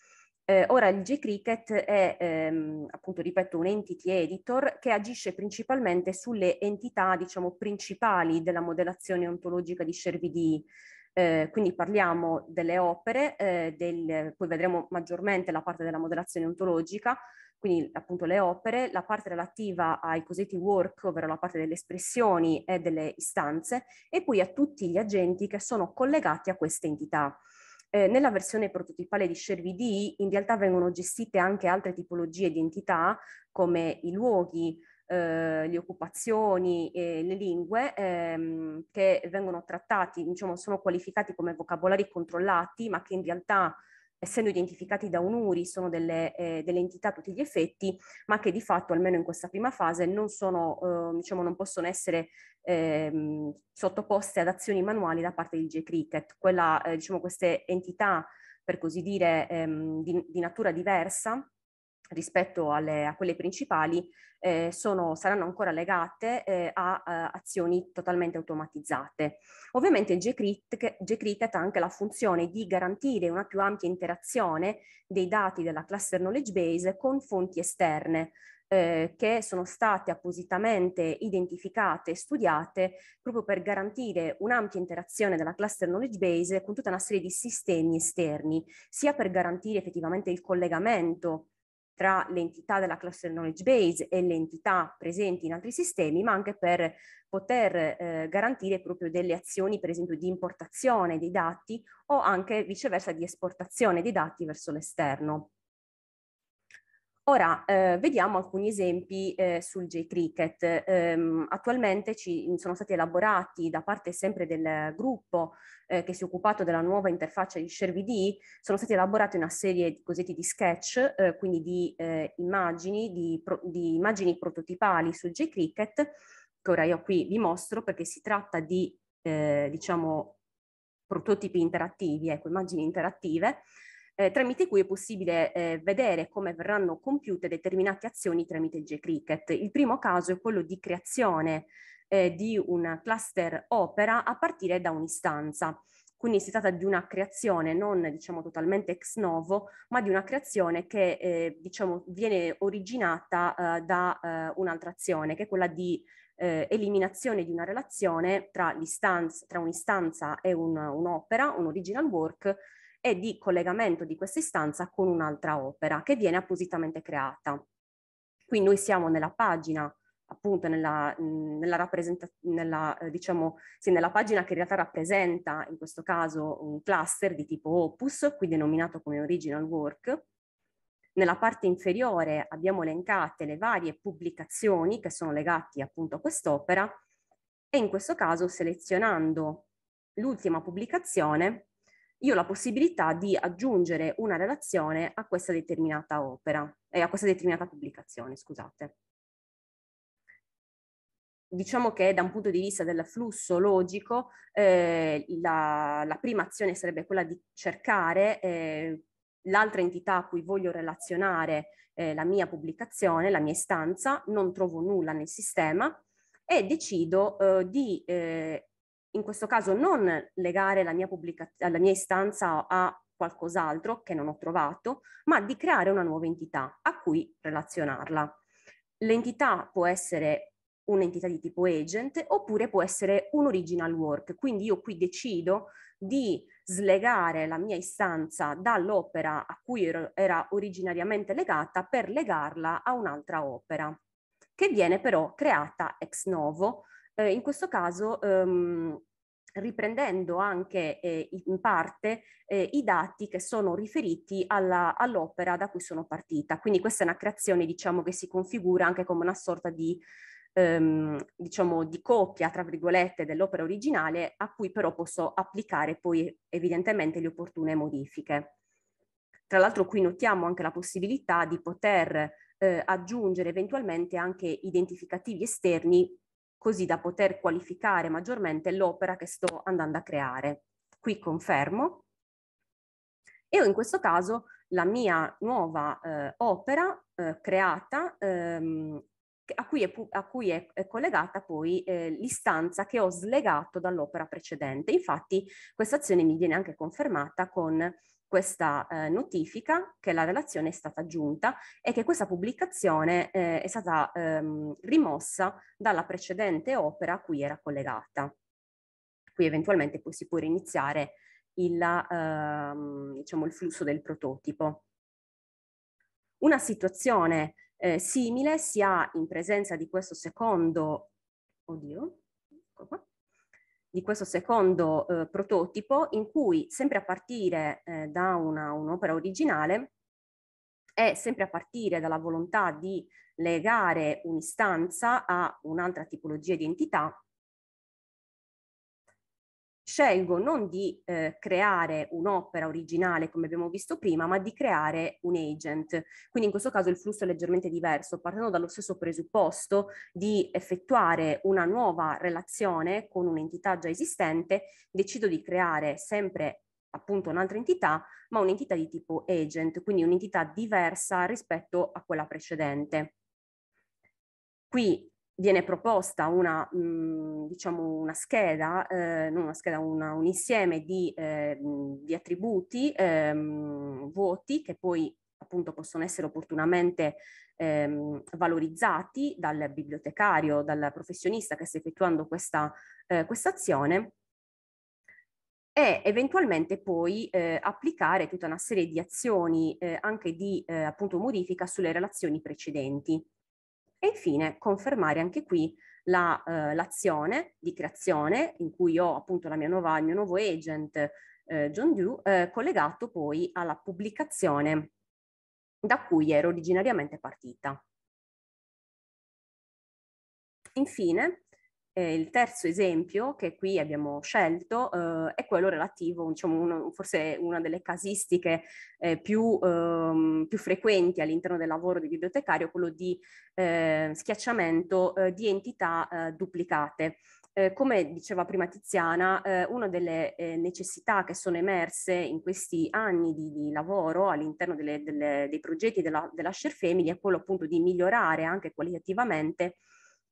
Eh, ora il G-Cricket è ehm, appunto, ripeto, un entity editor che agisce principalmente sulle entità, diciamo, principali della modellazione ontologica di Cervidi. Eh, quindi parliamo delle opere, eh, del, poi vedremo maggiormente la parte della modellazione ontologica, quindi appunto le opere, la parte relativa ai cosiddetti work, ovvero la parte delle espressioni e delle istanze, e poi a tutti gli agenti che sono collegati a queste entità. Eh, nella versione prototipale di ShareVD in realtà vengono gestite anche altre tipologie di entità come i luoghi, eh, le occupazioni e le lingue ehm, che vengono trattati, diciamo, sono qualificati come vocabolari controllati, ma che in realtà essendo identificati da un URI, sono delle, eh, delle entità a tutti gli effetti, ma che di fatto, almeno in questa prima fase, non, sono, eh, diciamo, non possono essere eh, sottoposte ad azioni manuali da parte di G-Cricket. Quella, eh, diciamo, queste entità, per così dire, ehm, di, di natura diversa, rispetto alle, a quelle principali eh, sono, saranno ancora legate eh, a, a, eh, azioni totalmente automatizzate. Ovviamente il GCRIT ha anche la funzione di garantire una più ampia interazione dei dati della cluster knowledge base con fonti esterne, eh, che sono state appositamente identificate e studiate proprio per garantire un'ampia interazione della cluster knowledge base con tutta una serie di sistemi esterni, sia per garantire effettivamente il collegamento tra le entità della cluster knowledge base e le entità presenti in altri sistemi, ma anche per poter eh, garantire proprio delle azioni, per esempio, di importazione dei dati o anche viceversa di esportazione dei dati verso l'esterno. Ora eh, vediamo alcuni esempi eh, sul JCricket. Eh, attualmente ci mm, sono stati elaborati da parte sempre del gruppo eh, che si è occupato della nuova interfaccia di ShareVD, sono stati elaborati una serie di cosiddetti di sketch, eh, quindi di eh, immagini, di, pro, di immagini prototipali sul JCricket, che ora io qui vi mostro perché si tratta di, diciamo, prototipi interattivi, ecco, immagini interattive, eh, tramite cui è possibile eh, vedere come verranno compiute determinate azioni tramite JCricket. Il primo caso è quello di creazione eh, di un cluster opera a partire da un'istanza. Quindi si tratta di una creazione non diciamo totalmente ex novo, ma di una creazione che eh, diciamo viene originata eh, da eh, un'altra azione, che è quella di eh, eliminazione di una relazione tra, tra un'istanza e un'opera, un original work, e di collegamento di questa istanza con un'altra opera che viene appositamente creata. Qui noi siamo nella pagina appunto nella, nella, rappresenta- nella, eh, diciamo, sì, nella pagina che in realtà rappresenta in questo caso un cluster di tipo opus, qui denominato come original work. Nella parte inferiore abbiamo elencate le varie pubblicazioni che sono legate appunto a quest'opera e in questo caso selezionando l'ultima pubblicazione io ho la possibilità di aggiungere una relazione a questa determinata opera, eh, a questa determinata pubblicazione, scusate. Diciamo che da un punto di vista del flusso logico, eh, la, la, prima azione sarebbe quella di cercare eh, l'altra entità a cui voglio relazionare eh, la mia pubblicazione, la mia istanza, non trovo nulla nel sistema e decido eh, di eh, in questo caso non legare la mia, pubblica, la mia istanza a qualcos'altro che non ho trovato, ma di creare una nuova entità a cui relazionarla. L'entità può essere un'entità di tipo agent oppure può essere un original work. Quindi io qui decido di slegare la mia istanza dall'opera a cui era originariamente legata per legarla a un'altra opera, che viene però creata ex novo eh, in questo caso ehm, riprendendo anche eh, in parte eh, i dati che sono riferiti alla, all'opera da cui sono partita. Quindi questa è una creazione diciamo, che si configura anche come una sorta di, ehm, diciamo, di copia, tra virgolette, dell'opera originale a cui però posso applicare poi evidentemente le opportune modifiche. Tra l'altro qui notiamo anche la possibilità di poter eh, aggiungere eventualmente anche identificativi esterni così da poter qualificare maggiormente l'opera che sto andando a creare. Qui confermo e ho in questo caso la mia nuova eh, opera eh, creata ehm, a cui, è, a cui è, è collegata poi eh, l'istanza che ho slegato dall'opera precedente. Infatti questa azione mi viene anche confermata con questa eh, notifica che la relazione è stata aggiunta e che questa pubblicazione eh, è stata ehm, rimossa dalla precedente opera a cui era collegata. Qui eventualmente poi si può iniziare il, ehm, diciamo, il flusso del prototipo. Una situazione eh, simile si ha in presenza di questo secondo, oddio, ecco qua, di questo secondo eh, prototipo in cui sempre a partire eh, da una, un'opera originale e sempre a partire dalla volontà di legare un'istanza a un'altra tipologia di entità, scelgo non di eh, creare un'opera originale come abbiamo visto prima, ma di creare un agent. Quindi in questo caso il flusso è leggermente diverso, partendo dallo stesso presupposto di effettuare una nuova relazione con un'entità già esistente, decido di creare sempre appunto un'altra entità, ma un'entità di tipo agent, quindi un'entità diversa rispetto a quella precedente. Qui viene proposta una, mh, mhmm, diciamo una scheda, eh, non una scheda, una, un insieme di, eh, di attributi ehm, vuoti che poi appunto possono essere opportunamente ehm, valorizzati dal bibliotecario, dal professionista che sta effettuando questa, eh, azione e eventualmente poi eh, applicare tutta una serie di azioni eh, anche di eh, appunto modifica sulle relazioni precedenti. E infine confermare anche qui la, eh, l'azione di creazione in cui ho appunto la mia nuova, il mio nuovo agent eh, John Dew eh, collegato poi alla pubblicazione da cui ero originariamente partita. Infine eh, il terzo esempio che qui abbiamo scelto eh, è quello relativo, diciamo, uno, forse una delle casistiche eh, più, ehm, più, frequenti all'interno del lavoro di bibliotecario, quello di eh, schiacciamento eh, di entità eh, duplicate. Eh, come diceva prima Tiziana, eh, una delle eh, necessità che sono emerse in questi anni di, di lavoro all'interno delle, delle, dei progetti della, della Share Family è quello appunto di migliorare anche qualitativamente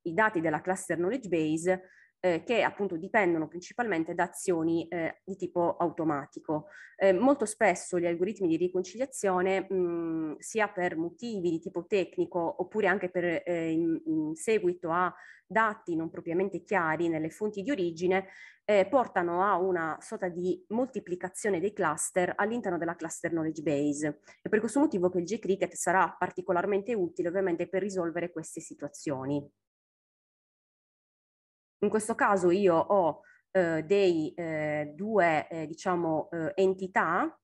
i dati della cluster knowledge base eh, che appunto dipendono principalmente da azioni eh, di tipo automatico. Eh, molto spesso gli algoritmi di riconciliazione, mh, sia per motivi di tipo tecnico oppure anche per, eh, in, in, seguito a dati non propriamente chiari nelle fonti di origine, eh, portano a una sorta di moltiplicazione dei cluster all'interno della cluster knowledge base. È per questo motivo che il j sarà particolarmente utile ovviamente per risolvere queste situazioni. In questo caso io ho eh, dei eh, due, eh, diciamo, eh, entità,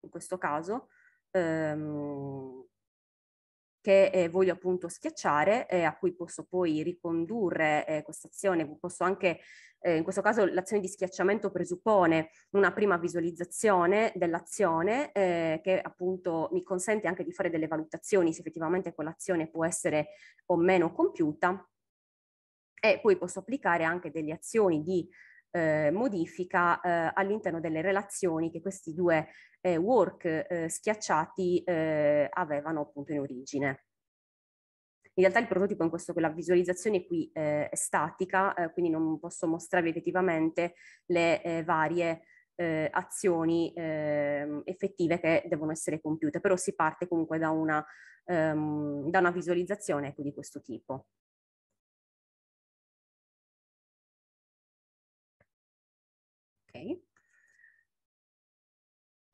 in questo caso, ehm, che eh, voglio appunto schiacciare, eh, a cui posso poi ricondurre eh, questa azione, posso anche, eh, in questo caso l'azione di schiacciamento presuppone una prima visualizzazione dell'azione eh, che appunto mi consente anche di fare delle valutazioni se effettivamente quell'azione può essere o meno compiuta e poi posso applicare anche delle azioni di eh, modifica eh, all'interno delle relazioni che questi due eh, work eh, schiacciati eh, avevano appunto in origine. In realtà il prototipo in questo che la visualizzazione qui eh, è statica, quindi non posso mostrarvi effettivamente le varie azioni ehm, effettive che devono essere compiute, però si parte comunque da una, ehm, da una visualizzazione ecco, di questo tipo.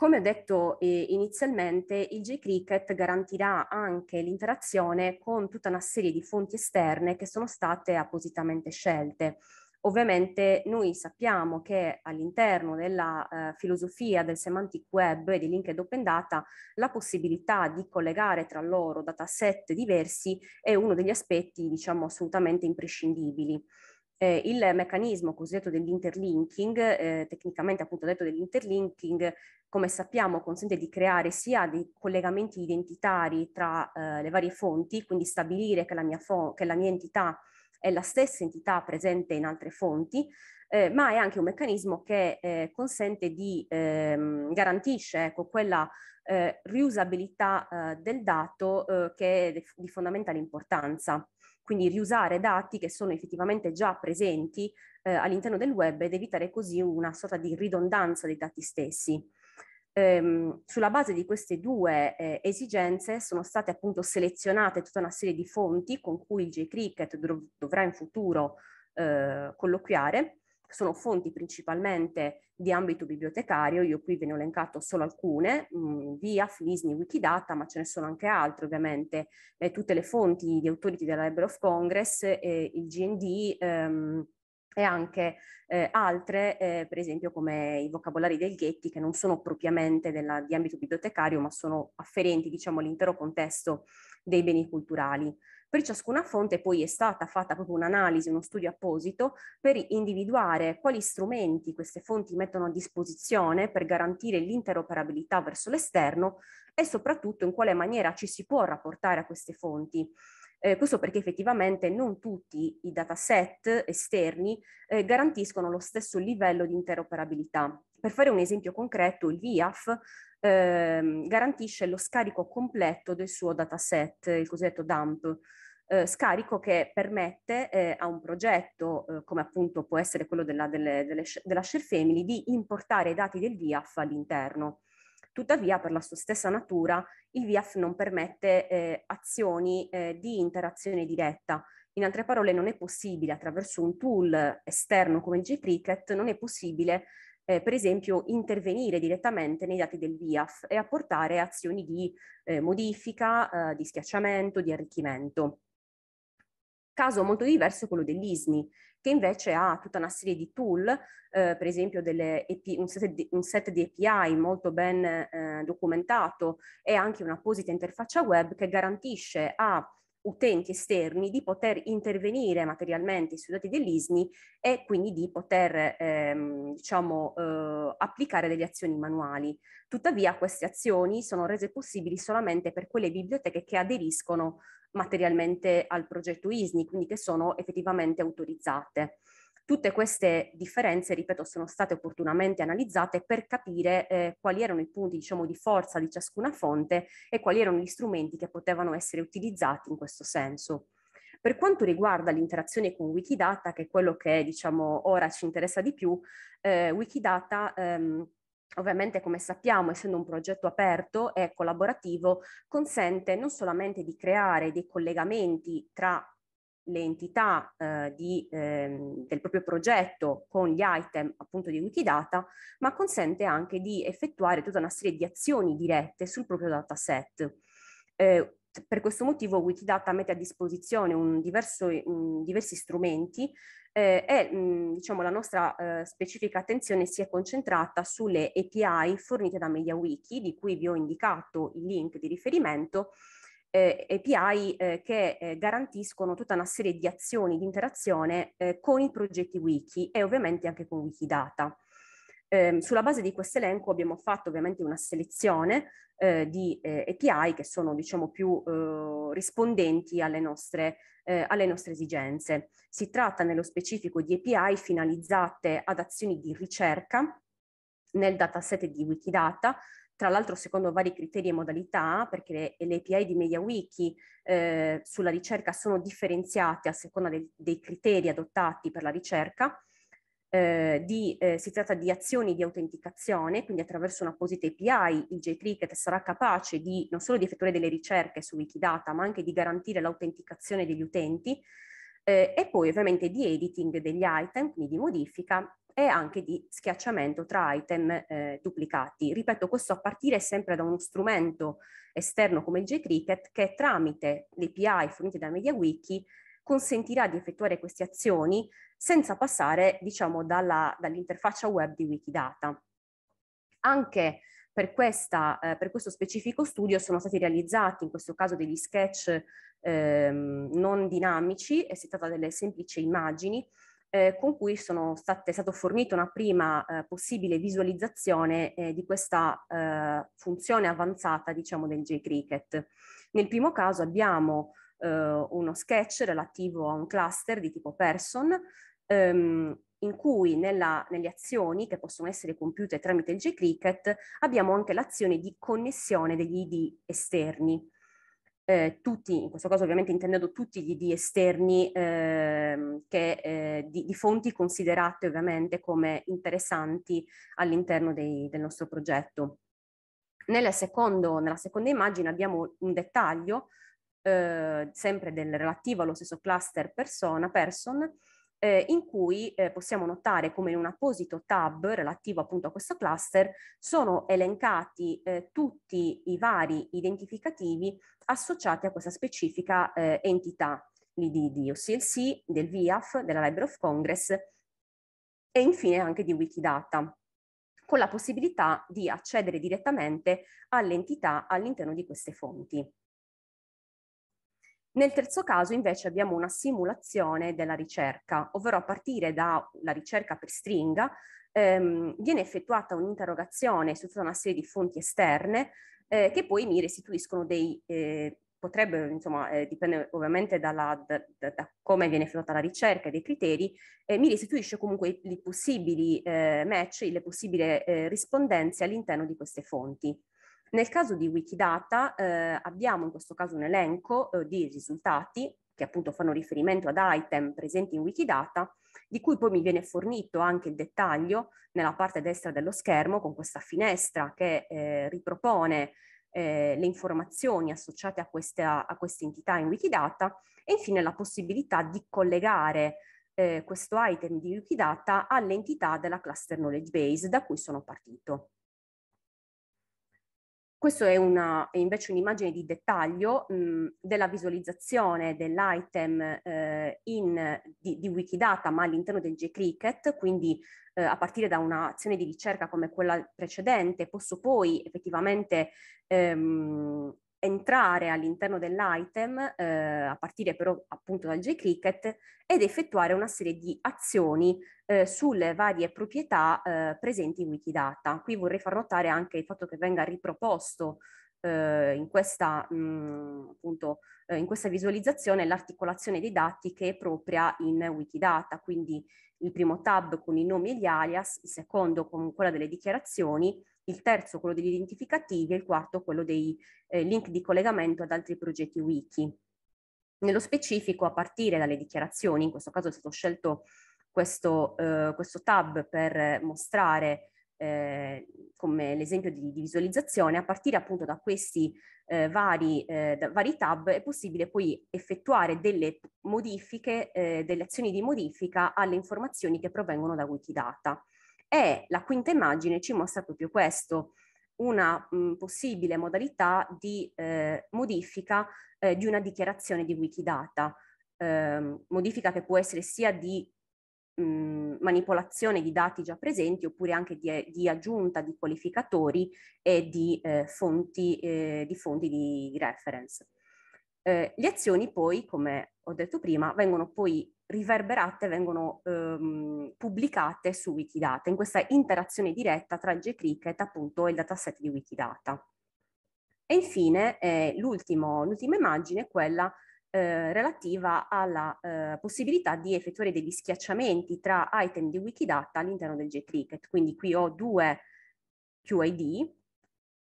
Come ho detto eh, inizialmente, il J-Cricket garantirà anche l'interazione con tutta una serie di fonti esterne che sono state appositamente scelte. Ovviamente noi sappiamo che all'interno della eh, filosofia del semantic web e di linked open data la possibilità di collegare tra loro dataset diversi è uno degli aspetti diciamo assolutamente imprescindibili eh, il meccanismo cosiddetto dell'interlinking, eh, tecnicamente appunto detto dell'interlinking, come sappiamo consente di creare sia dei collegamenti identitari tra eh, le varie fonti, quindi stabilire che la mia, che la mia entità è la stessa entità presente in altre fonti, eh, ma è anche un meccanismo che eh, consente di ehm, garantisce ecco, quella eh, riusabilità eh, del dato eh, che è di fondamentale importanza quindi riusare dati che sono effettivamente già presenti eh, all'interno del web ed evitare così una sorta di ridondanza dei dati stessi. Ehm, sulla base di queste due eh, esigenze sono state appunto selezionate tutta una serie di fonti con cui il JCricket dov dovrà in futuro eh, colloquiare sono fonti principalmente di ambito bibliotecario, io qui ve ne ho elencato solo alcune, mh, mm, via, Finisni, Wikidata, ma ce ne sono anche altre ovviamente, eh, tutte le fonti di Authority della Library of Congress, eh, il GND, ehm, e anche eh, altre, eh, per esempio come i vocabolari del Ghetti, che non sono propriamente della, di ambito bibliotecario, ma sono afferenti diciamo, all'intero contesto dei beni culturali. Per ciascuna fonte poi è stata fatta proprio un'analisi, uno studio apposito per individuare quali strumenti queste fonti mettono a disposizione per garantire l'interoperabilità verso l'esterno e soprattutto in quale maniera ci si può rapportare a queste fonti. Eh, questo perché effettivamente non tutti i dataset esterni eh, garantiscono lo stesso livello di interoperabilità. Per fare un esempio concreto, il VIAF eh, garantisce lo scarico completo del suo dataset, il cosiddetto dump, eh, scarico che permette eh, a un progetto, eh, come appunto può essere quello della, delle, delle, della Share Family, di importare i dati del VIAF all'interno. Tuttavia, per la sua stessa natura, il VIAF non permette eh, azioni eh, di interazione diretta. In altre parole, non è possibile, attraverso un tool esterno come il Gcricket, non è possibile, eh, per esempio, intervenire direttamente nei dati del VIAF e apportare azioni di eh, modifica, eh, di schiacciamento, di arricchimento. Caso molto diverso è quello dell'ISNI, che invece ha tutta una serie di tool, eh, per esempio EP, un, set di, un, set di, API molto ben eh, documentato e anche un'apposita interfaccia web che garantisce a utenti esterni di poter intervenire materialmente sui dati dell'ISNI e quindi di poter ehm, diciamo, eh, applicare delle azioni manuali. Tuttavia queste azioni sono rese possibili solamente per quelle biblioteche che aderiscono materialmente al progetto ISNI, quindi che sono effettivamente autorizzate. Tutte queste differenze, ripeto, sono state opportunamente analizzate per capire eh, quali erano i punti diciamo, di forza di ciascuna fonte e quali erano gli strumenti che potevano essere utilizzati in questo senso. Per quanto riguarda l'interazione con Wikidata, che è quello che diciamo, ora ci interessa di più, eh, Wikidata ehm, Ovviamente, come sappiamo, essendo un progetto aperto e collaborativo, consente non solamente di creare dei collegamenti tra le entità eh, di, ehm, del proprio progetto con gli item appunto di Wikidata, ma consente anche di effettuare tutta una serie di azioni dirette sul proprio dataset. Eh, per questo motivo Wikidata mette a disposizione un diverso, un diversi strumenti eh, e mh, diciamo, la nostra eh, specifica attenzione si è concentrata sulle API fornite da MediaWiki, di cui vi ho indicato il link di riferimento, eh, API eh, che eh, garantiscono tutta una serie di azioni di interazione eh, con i progetti wiki e ovviamente anche con Wikidata. Eh, sulla base di questo elenco abbiamo fatto ovviamente una selezione eh, di eh, API che sono diciamo più eh, rispondenti alle nostre, eh, alle nostre esigenze. Si tratta nello specifico di API finalizzate ad azioni di ricerca nel dataset di Wikidata, tra l'altro secondo vari criteri e modalità, perché le, le API di MediaWiki eh, sulla ricerca sono differenziate a seconda de, dei criteri adottati per la ricerca, eh, di, eh, si tratta di azioni di autenticazione, quindi attraverso un'apposita API il JCricket sarà capace di non solo di effettuare delle ricerche su Wikidata, ma anche di garantire l'autenticazione degli utenti eh, e poi ovviamente di editing degli item, quindi di modifica e anche di schiacciamento tra item eh, duplicati. Ripeto, questo a partire sempre da uno strumento esterno come il JCricket che tramite le API fornite da MediaWiki consentirà di effettuare queste azioni senza passare diciamo, dall'interfaccia dall web di Wikidata. Anche per, questa, eh, per, questo specifico studio sono stati realizzati in questo caso degli sketch ehm, non dinamici e si tratta delle semplici immagini eh, con cui state, è stata fornita una prima eh, possibile visualizzazione eh, di questa eh, funzione avanzata diciamo, del J-Cricket. Nel primo caso abbiamo eh, uno sketch relativo a un cluster di tipo person ehm, in cui nella, nelle azioni che possono essere compiute tramite il JCricket abbiamo anche l'azione di connessione degli ID esterni. Eh, tutti, in questo caso ovviamente intendendo tutti gli ID esterni eh, che, eh, di, di, fonti considerate ovviamente come interessanti all'interno del nostro progetto. Nella, secondo, nella seconda immagine abbiamo un dettaglio eh, sempre del relativo allo stesso cluster persona, person, eh, in cui eh, possiamo notare come in un apposito tab relativo appunto a questo cluster sono elencati eh, tutti i vari identificativi associati a questa specifica eh, entità, l'ID di OCLC, del VIAF, della Library of Congress e infine anche di Wikidata con la possibilità di accedere direttamente all'entità all'interno di queste fonti. Nel terzo caso invece abbiamo una simulazione della ricerca, ovvero a partire dalla ricerca per stringa ehm, viene effettuata un'interrogazione su tutta una serie di fonti esterne eh, che poi mi restituiscono dei, eh, potrebbero, insomma, eh, dipende ovviamente dalla, da, da, da, come viene effettuata la ricerca e dei criteri, eh, mi restituisce comunque i possibili eh, match, le possibili eh, rispondenze all'interno di queste fonti. Nel caso di Wikidata eh, abbiamo in questo caso un elenco eh, di risultati che appunto fanno riferimento ad item presenti in Wikidata, di cui poi mi viene fornito anche il dettaglio nella parte destra dello schermo con questa finestra che eh, ripropone eh, le informazioni associate a, questa, a queste entità in Wikidata e infine la possibilità di collegare eh, questo item di Wikidata all'entità della cluster knowledge base da cui sono partito. Questa è, una, è invece un'immagine di dettaglio mh, della visualizzazione dell'item eh, in, di, di, Wikidata, ma all'interno del jCricket, quindi eh, a partire da un'azione di ricerca come quella precedente, posso poi effettivamente ehm, entrare all'interno dell'item, eh, a partire però appunto dal jCricket, ed effettuare una serie di azioni eh, sulle varie proprietà eh, presenti in Wikidata. Qui vorrei far notare anche il fatto che venga riproposto eh, in, questa, mh, mm, appunto, eh, in questa visualizzazione l'articolazione dei dati che è propria in Wikidata, quindi il primo tab con i nomi e gli alias, il secondo con quella delle dichiarazioni il terzo quello degli identificativi e il quarto quello dei eh, link di collegamento ad altri progetti wiki. Nello specifico, a partire dalle dichiarazioni, in questo caso è stato scelto questo, eh, questo tab per mostrare eh, come l'esempio di, di, visualizzazione, a partire appunto da questi eh, vari, eh, da vari, tab è possibile poi effettuare delle modifiche, eh, delle azioni di modifica alle informazioni che provengono da Wikidata. E la quinta immagine ci mostra proprio questo, una mh, possibile modalità di eh, modifica eh, di una dichiarazione di Wikidata, eh, modifica che può essere sia di mh, manipolazione di dati già presenti oppure anche di, eh, di aggiunta di qualificatori e di, eh, fonti, eh, di, fonti di reference. Eh, le azioni poi, come ho detto prima, vengono poi riverberate, vengono ehm, pubblicate su Wikidata, in questa interazione diretta tra il JCricket appunto e il dataset di Wikidata. E infine eh, l'ultima immagine è quella eh, relativa alla eh, possibilità di effettuare degli schiacciamenti tra item di Wikidata all'interno del JCricket. Quindi qui ho due QID,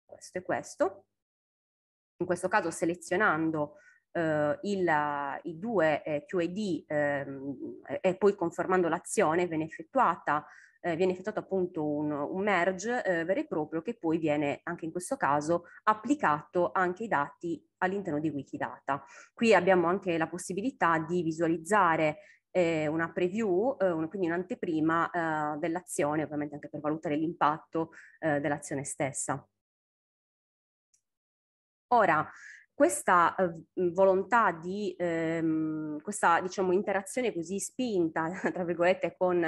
questo e questo, in questo caso selezionando eh, il, i due eh, QED ehm, e poi confermando l'azione viene effettuata eh, viene effettuato appunto un, un merge eh, vero e proprio che poi viene anche in questo caso applicato anche ai dati all'interno di Wikidata. Qui abbiamo anche la possibilità di visualizzare eh, una preview, eh, un, quindi un'anteprima eh, dell'azione, ovviamente anche per valutare l'impatto eh, dell'azione stessa. Ora, questa eh, volontà di, ehm, questa diciamo, interazione così spinta, <laughs> tra virgolette, con,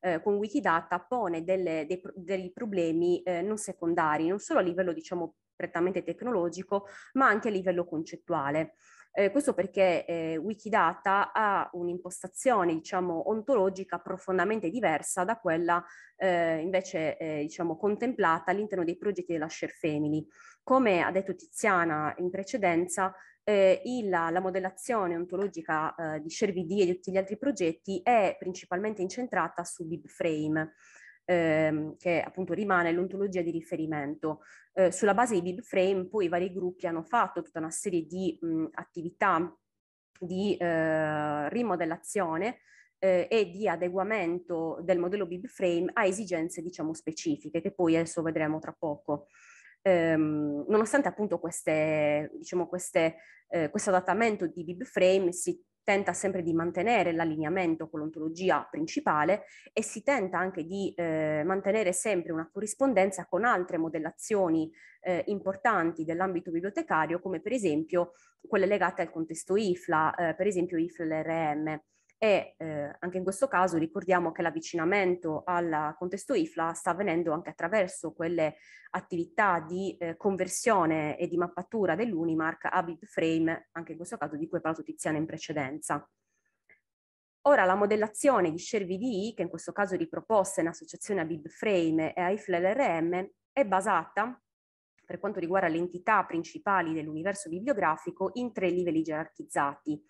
eh, con Wikidata pone delle, dei, dei, problemi eh, non secondari, non solo a livello diciamo, prettamente tecnologico, ma anche a livello concettuale. Eh, questo perché eh, Wikidata ha un'impostazione diciamo, ontologica profondamente diversa da quella eh, invece eh, diciamo, contemplata all'interno dei progetti della Share Family. Come ha detto Tiziana in precedenza, eh, il, la modellazione ontologica eh, di ShareVD e di tutti gli altri progetti è principalmente incentrata su BibFrame ehm, che appunto rimane l'ontologia di riferimento. Eh, sulla base di BibFrame poi i vari gruppi hanno fatto tutta una serie di mh, attività di eh, rimodellazione eh, e di adeguamento del modello BibFrame a esigenze diciamo specifiche che poi adesso vedremo tra poco. Ehm, nonostante appunto queste, diciamo queste, eh, questo adattamento di BibFrame si tenta sempre di mantenere l'allineamento con l'ontologia principale e si tenta anche di eh, mantenere sempre una corrispondenza con altre modellazioni eh, importanti dell'ambito bibliotecario, come per esempio quelle legate al contesto IFLA, eh, per esempio IFLA-LRM e eh, anche in questo caso ricordiamo che l'avvicinamento al contesto IFLA sta avvenendo anche attraverso quelle attività di eh, conversione e di mappatura dell'Unimark a bitframe, anche in questo caso di cui ha parlato Tiziana in precedenza. Ora la modellazione di ShareVDI, che in questo caso è riproposta in associazione a BibFrame e a IFLRM, è basata, per quanto riguarda le entità principali dell'universo bibliografico, in tre livelli gerarchizzati.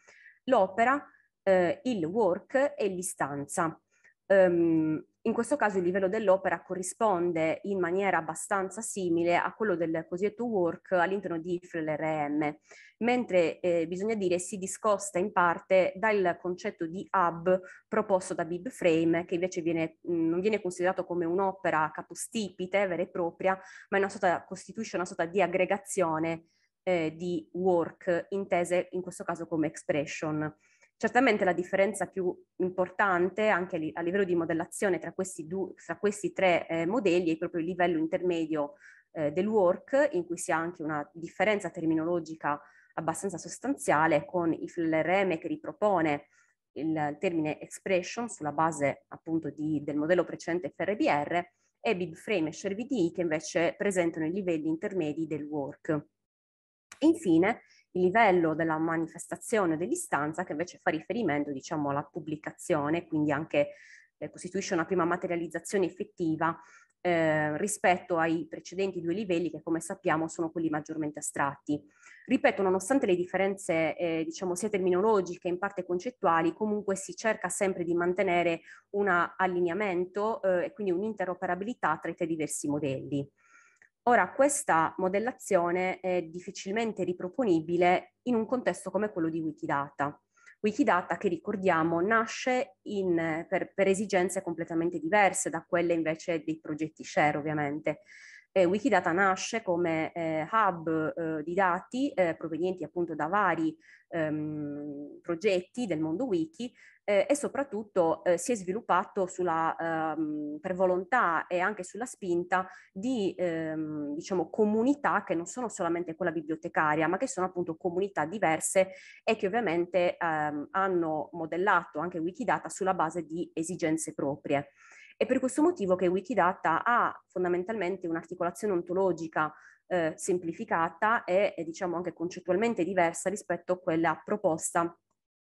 L'opera, eh, il work e l'istanza. Um, in questo caso il livello dell'opera corrisponde in maniera abbastanza simile a quello del cosiddetto work all'interno di IFL-RM, mentre eh, bisogna dire si discosta in parte dal concetto di hub proposto da BibFrame, che invece viene, mh, mm, non viene considerato come un'opera capostipite vera e propria, ma una sorta, costituisce una sorta di aggregazione eh, di work, intese in questo caso come expression. Certamente la differenza più importante anche a livello di modellazione tra questi, due, tra questi tre eh, modelli è proprio il livello intermedio eh, del work, in cui si ha anche una differenza terminologica abbastanza sostanziale con il FLRM che ripropone il termine expression sulla base appunto di, del modello precedente FRBR e BibFrame e ShareVDI che invece presentano i livelli intermedi del work. Infine, il livello della manifestazione dell'istanza che invece fa riferimento diciamo, alla pubblicazione, quindi anche eh, costituisce una prima materializzazione effettiva eh, rispetto ai precedenti due livelli che come sappiamo sono quelli maggiormente astratti. Ripeto, nonostante le differenze eh, diciamo sia terminologiche in parte concettuali, comunque si cerca sempre di mantenere un allineamento eh, e quindi un'interoperabilità tra i tre diversi modelli. Ora, questa modellazione è difficilmente riproponibile in un contesto come quello di Wikidata. Wikidata, che ricordiamo, nasce in, per, per, esigenze completamente diverse da quelle invece dei progetti share, ovviamente. Eh, Wikidata nasce come eh, hub eh, di dati eh, provenienti appunto da vari ehm, progetti del mondo wiki eh, e soprattutto eh, si è sviluppato sulla, ehm, per volontà e anche sulla spinta di ehm, diciamo, comunità che non sono solamente quella bibliotecaria, ma che sono appunto comunità diverse e che ovviamente ehm, hanno modellato anche Wikidata sulla base di esigenze proprie. È per questo motivo che Wikidata ha fondamentalmente un'articolazione ontologica eh, semplificata e, e diciamo anche concettualmente diversa rispetto a quella proposta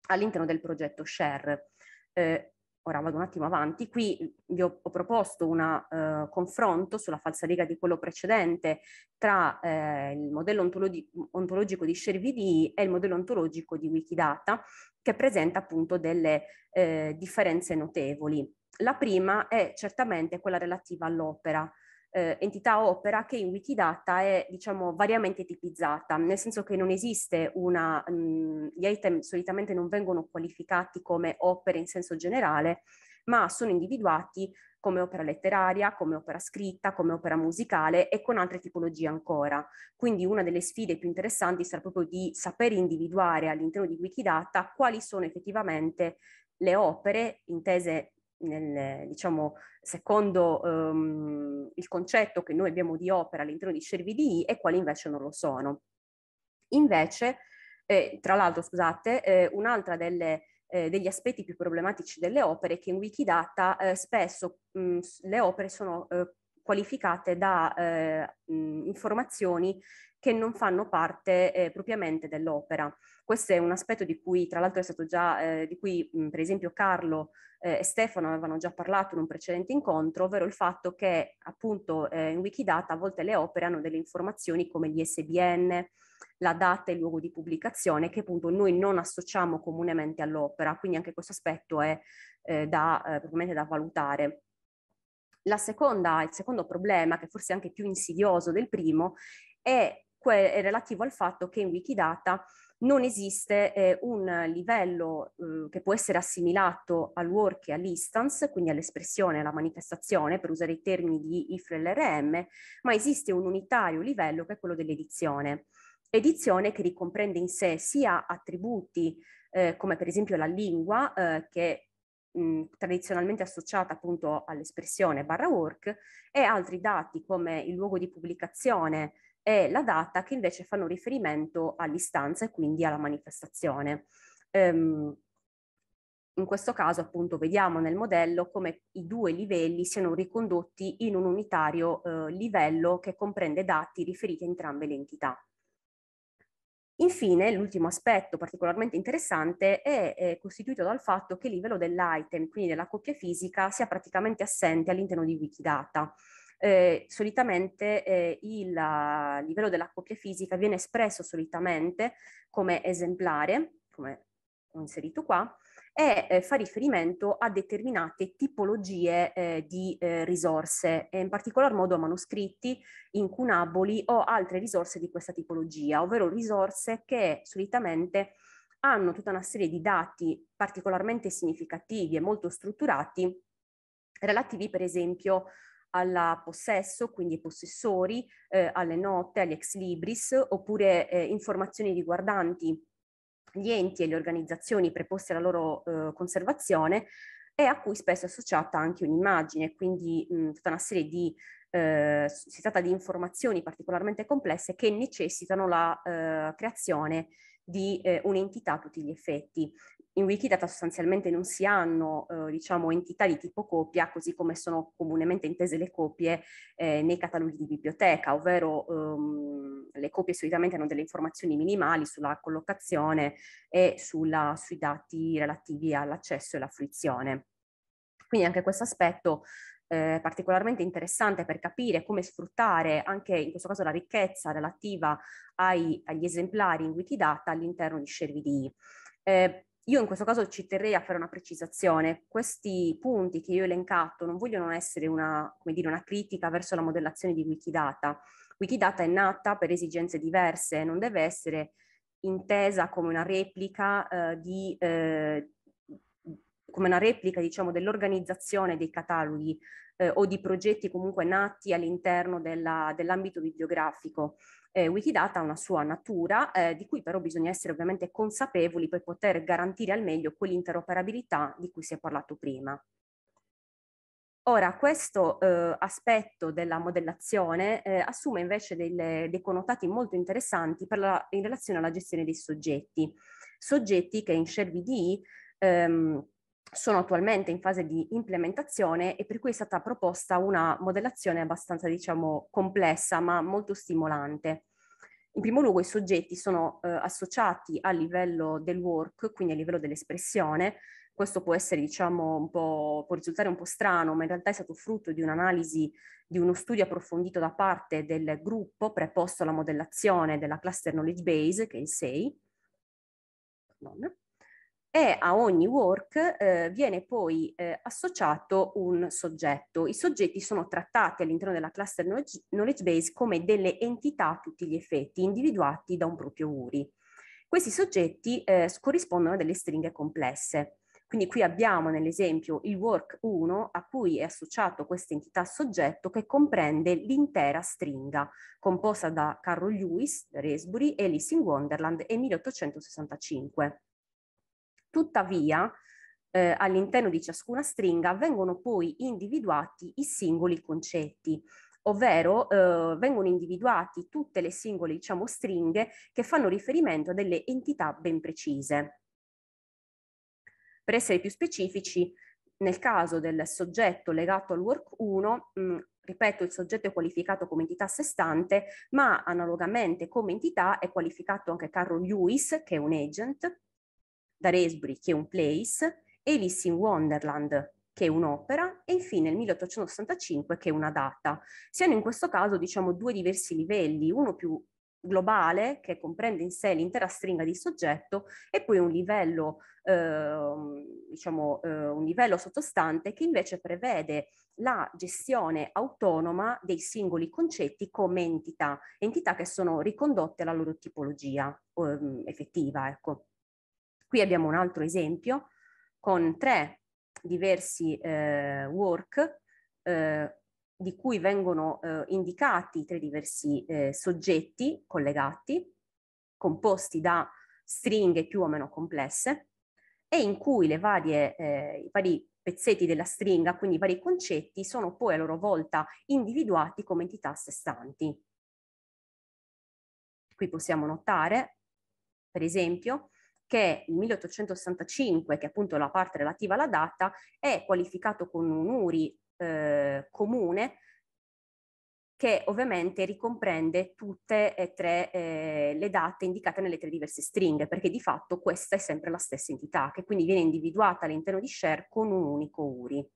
all'interno del progetto Share. Eh, ora vado un attimo avanti, qui vi ho, ho proposto un eh, confronto sulla falsariga di quello precedente tra eh, il modello ontologi ontologico di ShareVD e il modello ontologico di Wikidata che presenta appunto delle eh, differenze notevoli. La prima è certamente quella relativa all'opera, eh, entità opera che in Wikidata è diciamo variamente tipizzata, nel senso che non esiste una, mh, mm, gli item solitamente non vengono qualificati come opere in senso generale, ma sono individuati come opera letteraria, come opera scritta, come opera musicale e con altre tipologie ancora. Quindi una delle sfide più interessanti sarà proprio di saper individuare all'interno di Wikidata quali sono effettivamente le opere intese nel, diciamo, secondo um, il concetto che noi abbiamo di opera all'interno di Cervidi e quali invece non lo sono. Invece, eh, tra l'altro, scusate, eh, un'altra delle eh, degli aspetti più problematici delle opere è che in Wikidata eh, spesso mh, le opere sono eh, qualificate da eh, informazioni che non fanno parte eh, propriamente dell'opera. Questo è un aspetto di cui, tra l'altro, è stato già, eh, di cui mh, per esempio Carlo eh, e Stefano avevano già parlato in un precedente incontro, ovvero il fatto che appunto eh, in Wikidata a volte le opere hanno delle informazioni come gli SBN, la data e il luogo di pubblicazione che appunto noi non associamo comunemente all'opera, quindi anche questo aspetto è eh, da, eh, da valutare. La seconda, il secondo problema, che forse è anche più insidioso del primo, è, que- è relativo al fatto che in Wikidata non esiste eh, un livello eh, che può essere assimilato al work e all'instance, quindi all'espressione, alla manifestazione, per usare i termini di IFRE e LRM, ma esiste un unitario livello che è quello dell'edizione. Edizione che ricomprende in sé sia attributi eh, come per esempio la lingua, eh, che mh, tradizionalmente associata appunto all'espressione barra work e altri dati come il luogo di pubblicazione e la data che invece fanno riferimento all'istanza e quindi alla manifestazione. Ehm, in questo caso appunto vediamo nel modello come i due livelli siano ricondotti in un unitario eh, livello che comprende dati riferiti a entrambe le entità. Infine, l'ultimo aspetto particolarmente interessante è, è costituito dal fatto che il livello dell'item, quindi della coppia fisica, sia praticamente assente all'interno di Wikidata. Eh, solitamente eh, il eh, livello della coppia fisica viene espresso solitamente come esemplare, come ho inserito qua, e eh, fa riferimento a determinate tipologie eh, di eh, risorse, in particolar modo a manoscritti, incunaboli o altre risorse di questa tipologia, ovvero risorse che solitamente hanno tutta una serie di dati particolarmente significativi e molto strutturati relativi per esempio al possesso, quindi ai possessori, eh, alle note, agli ex libris, oppure eh, informazioni riguardanti gli enti e le organizzazioni preposte alla loro eh, conservazione e a cui spesso è associata anche un'immagine, quindi mh, tutta una serie di, eh, si tratta di informazioni particolarmente complesse che necessitano la eh, creazione di eh, un'entità a tutti gli effetti in Wikidata sostanzialmente non si hanno eh, diciamo, entità di tipo copia, così come sono comunemente intese le copie eh, nei cataloghi di biblioteca, ovvero ehm, le copie solitamente hanno delle informazioni minimali sulla collocazione e sulla, sui dati relativi all'accesso e alla fruizione. Quindi anche questo aspetto eh, particolarmente interessante per capire come sfruttare anche in questo caso la ricchezza relativa ai, agli esemplari in Wikidata all'interno di Shervidi. Eh, io in questo caso ci terrei a fare una precisazione. Questi punti che io ho elencato non vogliono essere una, dire, una, critica verso la modellazione di Wikidata. Wikidata è nata per esigenze diverse, non deve essere intesa come una replica eh, di, eh, come una replica diciamo, dell'organizzazione dei cataloghi eh, o di progetti comunque nati all'interno dell'ambito dell bibliografico. Eh, Wikidata ha una sua natura eh, di cui però bisogna essere ovviamente consapevoli per poter garantire al meglio quell'interoperabilità di cui si è parlato prima. Ora, questo eh, aspetto della modellazione eh, assume invece delle, dei connotati molto interessanti la, in relazione alla gestione dei soggetti. Soggetti che in ShareVDI ehm, sono attualmente in fase di implementazione e per cui è stata proposta una modellazione abbastanza, diciamo, complessa ma molto stimolante. In primo luogo i soggetti sono eh, associati a livello del work, quindi a livello dell'espressione. Questo può essere, diciamo, un po', può risultare un po' strano, ma in realtà è stato frutto di un'analisi, di uno studio approfondito da parte del gruppo preposto alla modellazione della Cluster Knowledge Base, che è il SEI. Pardon e a ogni work eh, viene poi eh, associato un soggetto. I soggetti sono trattati all'interno della cluster knowledge, base come delle entità a tutti gli effetti, individuati da un proprio URI. Questi soggetti eh, corrispondono a delle stringhe complesse. Quindi qui abbiamo nell'esempio il work 1 a cui è associato questa entità soggetto che comprende l'intera stringa composta da Carol Lewis, Resbury, Alice in Wonderland e 1865. Tuttavia, eh, all'interno di ciascuna stringa vengono poi individuati i singoli concetti ovvero eh, vengono individuati tutte le singole diciamo, stringhe che fanno riferimento a delle entità ben precise. Per essere più specifici, nel caso del soggetto legato al work 1, mh, mm, ripeto, il soggetto è qualificato come entità a sé stante, ma analogamente come entità è qualificato anche Carlo Lewis, che è un agent, da Resbury, che è un place, Alice in Wonderland, che è un'opera, e infine il 1865, che è una data. Siano in questo caso, diciamo, due diversi livelli, uno più globale che comprende in sé l'intera stringa di soggetto e poi un livello, eh, diciamo, eh, un livello sottostante che invece prevede la gestione autonoma dei singoli concetti come entità, entità che sono ricondotte alla loro tipologia eh, effettiva. Ecco. Qui abbiamo un altro esempio con tre diversi eh, work eh, di cui vengono eh, indicati tre diversi eh, soggetti collegati, composti da stringhe più o meno complesse e in cui varie, eh, i vari pezzetti della stringa, quindi i vari concetti, sono poi a loro volta individuati come entità a sé stanti. Qui possiamo notare, per esempio, che il 1865, che è appunto la parte relativa alla data, è qualificato con un URI eh, comune che ovviamente ricomprende tutte e tre eh, le date indicate nelle tre diverse stringhe, perché di fatto questa è sempre la stessa entità, che quindi viene individuata all'interno di share con un unico URI.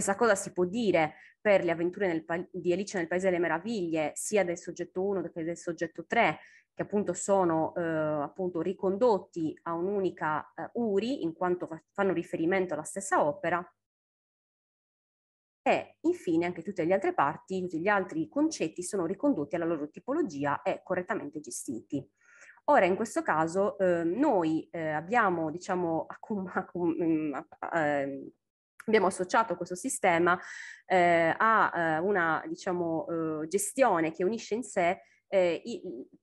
Stessa cosa si può dire per le avventure pa- di Alice nel Paese delle Meraviglie, sia del soggetto 1 che del soggetto 3, che appunto sono eh, appunto ricondotti a un'unica eh, URI, in quanto fa- fanno riferimento alla stessa opera. E infine anche tutte le altre parti, tutti gli altri concetti sono ricondotti alla loro tipologia e correttamente gestiti. Ora, in questo caso, eh, noi eh, abbiamo, diciamo, accum- accum- eh, abbiamo associato questo sistema eh, a eh, una diciamo, eh, gestione che unisce in sé eh, i,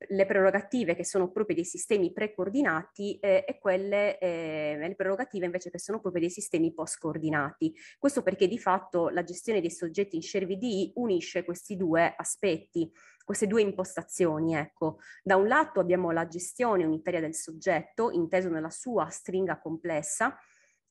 le prerogative che sono proprie dei sistemi precoordinati eh, e quelle, eh, le prerogative invece che sono proprie dei sistemi post-coordinati. Questo perché di fatto la gestione dei soggetti in share unisce questi due aspetti queste due impostazioni. Ecco. Da un lato abbiamo la gestione unitaria del soggetto, inteso nella sua stringa complessa,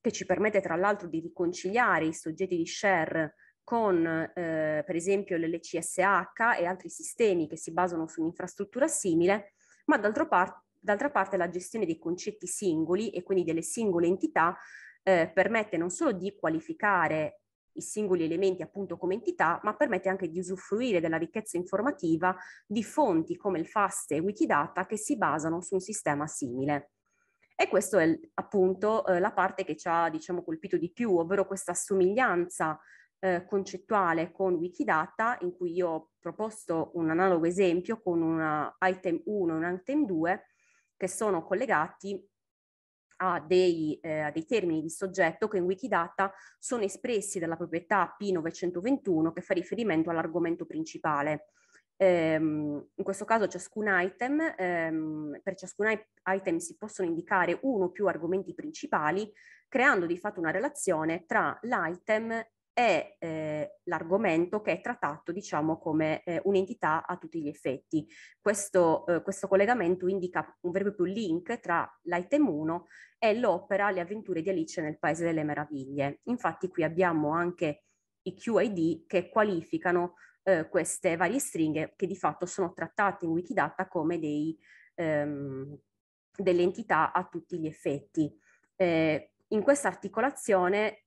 che ci permette tra l'altro di riconciliare i soggetti di share con eh, per esempio l'LCSH e altri sistemi che si basano su un'infrastruttura simile, ma par- d'altra parte la gestione dei concetti singoli e quindi delle singole entità eh, permette non solo di qualificare i singoli elementi appunto come entità, ma permette anche di usufruire della ricchezza informativa di fonti come il FAST e Wikidata che si basano su un sistema simile. E questa è appunto eh, la parte che ci ha diciamo, colpito di più, ovvero questa somiglianza eh, concettuale con Wikidata, in cui io ho proposto un analogo esempio con un item 1 e un item 2 che sono collegati a dei, eh, a dei, termini di soggetto che in Wikidata sono espressi dalla proprietà P921 che fa riferimento all'argomento principale. Ehm, in questo caso ciascun item, ehm, per ciascun item si possono indicare uno o più argomenti principali, creando di fatto una relazione tra l'item e eh, l'argomento che è trattato diciamo come eh, un'entità a tutti gli effetti. Questo, eh, questo collegamento indica un vero e proprio link tra l'item 1 e l'opera Le avventure di Alice nel Paese delle Meraviglie. Infatti qui abbiamo anche i QID che qualificano eh, queste varie stringhe che di fatto sono trattate in Wikidata come dei, ehm, delle entità a tutti gli effetti. Eh, in questa articolazione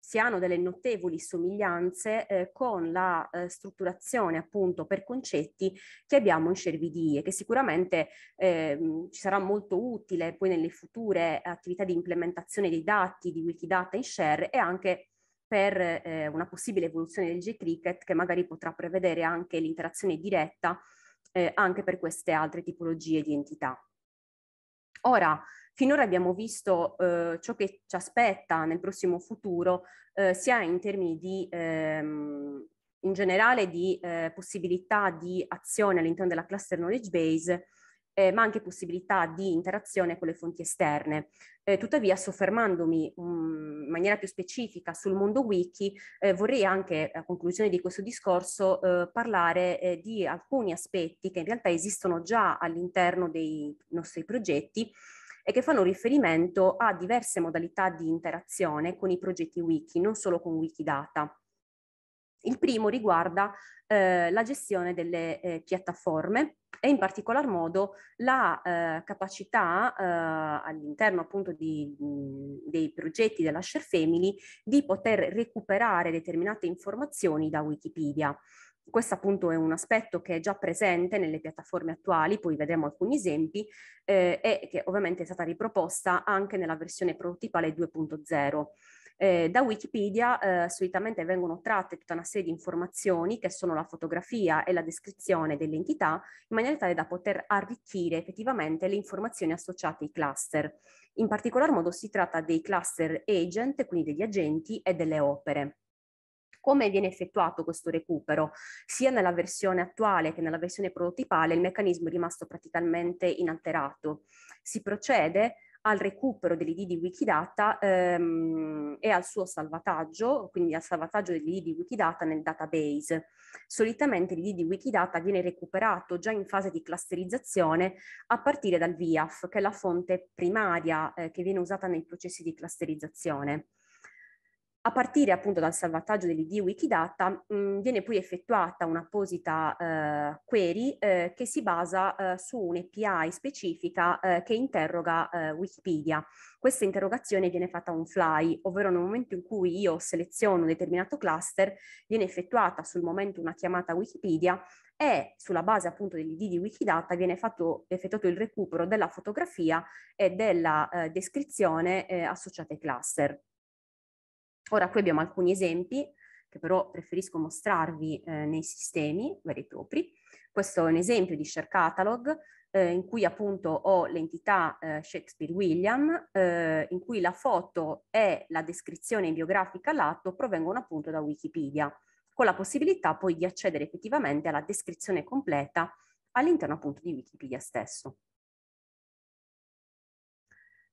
si hanno delle notevoli somiglianze eh, con la eh, strutturazione appunto per concetti che abbiamo in e che sicuramente eh, ci sarà molto utile poi nelle future attività di implementazione dei dati di Wikidata in Share e anche per eh, una possibile evoluzione del J-Cricket che magari potrà prevedere anche l'interazione diretta eh, anche per queste altre tipologie di entità. Ora, finora abbiamo visto eh, ciò che ci aspetta nel prossimo futuro, eh, sia in termini di, ehm, in generale, di eh, possibilità di azione all'interno della cluster knowledge base, eh, ma anche possibilità di interazione con le fonti esterne. Eh, tuttavia, soffermandomi um, in maniera più specifica sul mondo wiki, eh, vorrei anche, a conclusione di questo discorso, eh, parlare eh, di alcuni aspetti che in realtà esistono già all'interno dei nostri progetti e che fanno riferimento a diverse modalità di interazione con i progetti wiki, non solo con Wikidata. Il primo riguarda eh, la gestione delle eh, piattaforme e in particolar modo la eh, capacità eh, all'interno appunto di, dei progetti della Share Family di poter recuperare determinate informazioni da Wikipedia. Questo appunto è un aspetto che è già presente nelle piattaforme attuali, poi vedremo alcuni esempi, eh, e che ovviamente è stata riproposta anche nella versione prototipale 2.0. Eh, da Wikipedia eh, solitamente vengono tratte tutta una serie di informazioni che sono la fotografia e la descrizione dell'entità in maniera tale da poter arricchire effettivamente le informazioni associate ai cluster. In particolar modo si tratta dei cluster agent, quindi degli agenti e delle opere come viene effettuato questo recupero. Sia nella versione attuale che nella versione prototipale il meccanismo è rimasto praticamente inalterato. Si procede al recupero dell'ID di Wikidata ehm, e al suo salvataggio, quindi al salvataggio dell'ID di Wikidata nel database. Solitamente l'ID di Wikidata viene recuperato già in fase di clusterizzazione a partire dal VIAF, che è la fonte primaria eh, che viene usata nei processi di clusterizzazione. A partire appunto dal salvataggio dell'ID Wikidata mh, mm, viene poi effettuata un'apposita eh, query eh, che si basa eh, su un'API specifica eh, che interroga eh, Wikipedia. Questa interrogazione viene fatta on fly, ovvero nel momento in cui io seleziono un determinato cluster, viene effettuata sul momento una chiamata Wikipedia e sulla base appunto dell'ID di Wikidata viene fatto, effettuato il recupero della fotografia e della eh, descrizione eh, associata ai cluster. Ora qui abbiamo alcuni esempi che però preferisco mostrarvi eh, nei sistemi veri e propri. Questo è un esempio di share catalog eh, in cui appunto ho l'entità eh, Shakespeare William, eh, in cui la foto e la descrizione biografica all'atto provengono appunto da Wikipedia, con la possibilità poi di accedere effettivamente alla descrizione completa all'interno appunto di Wikipedia stesso.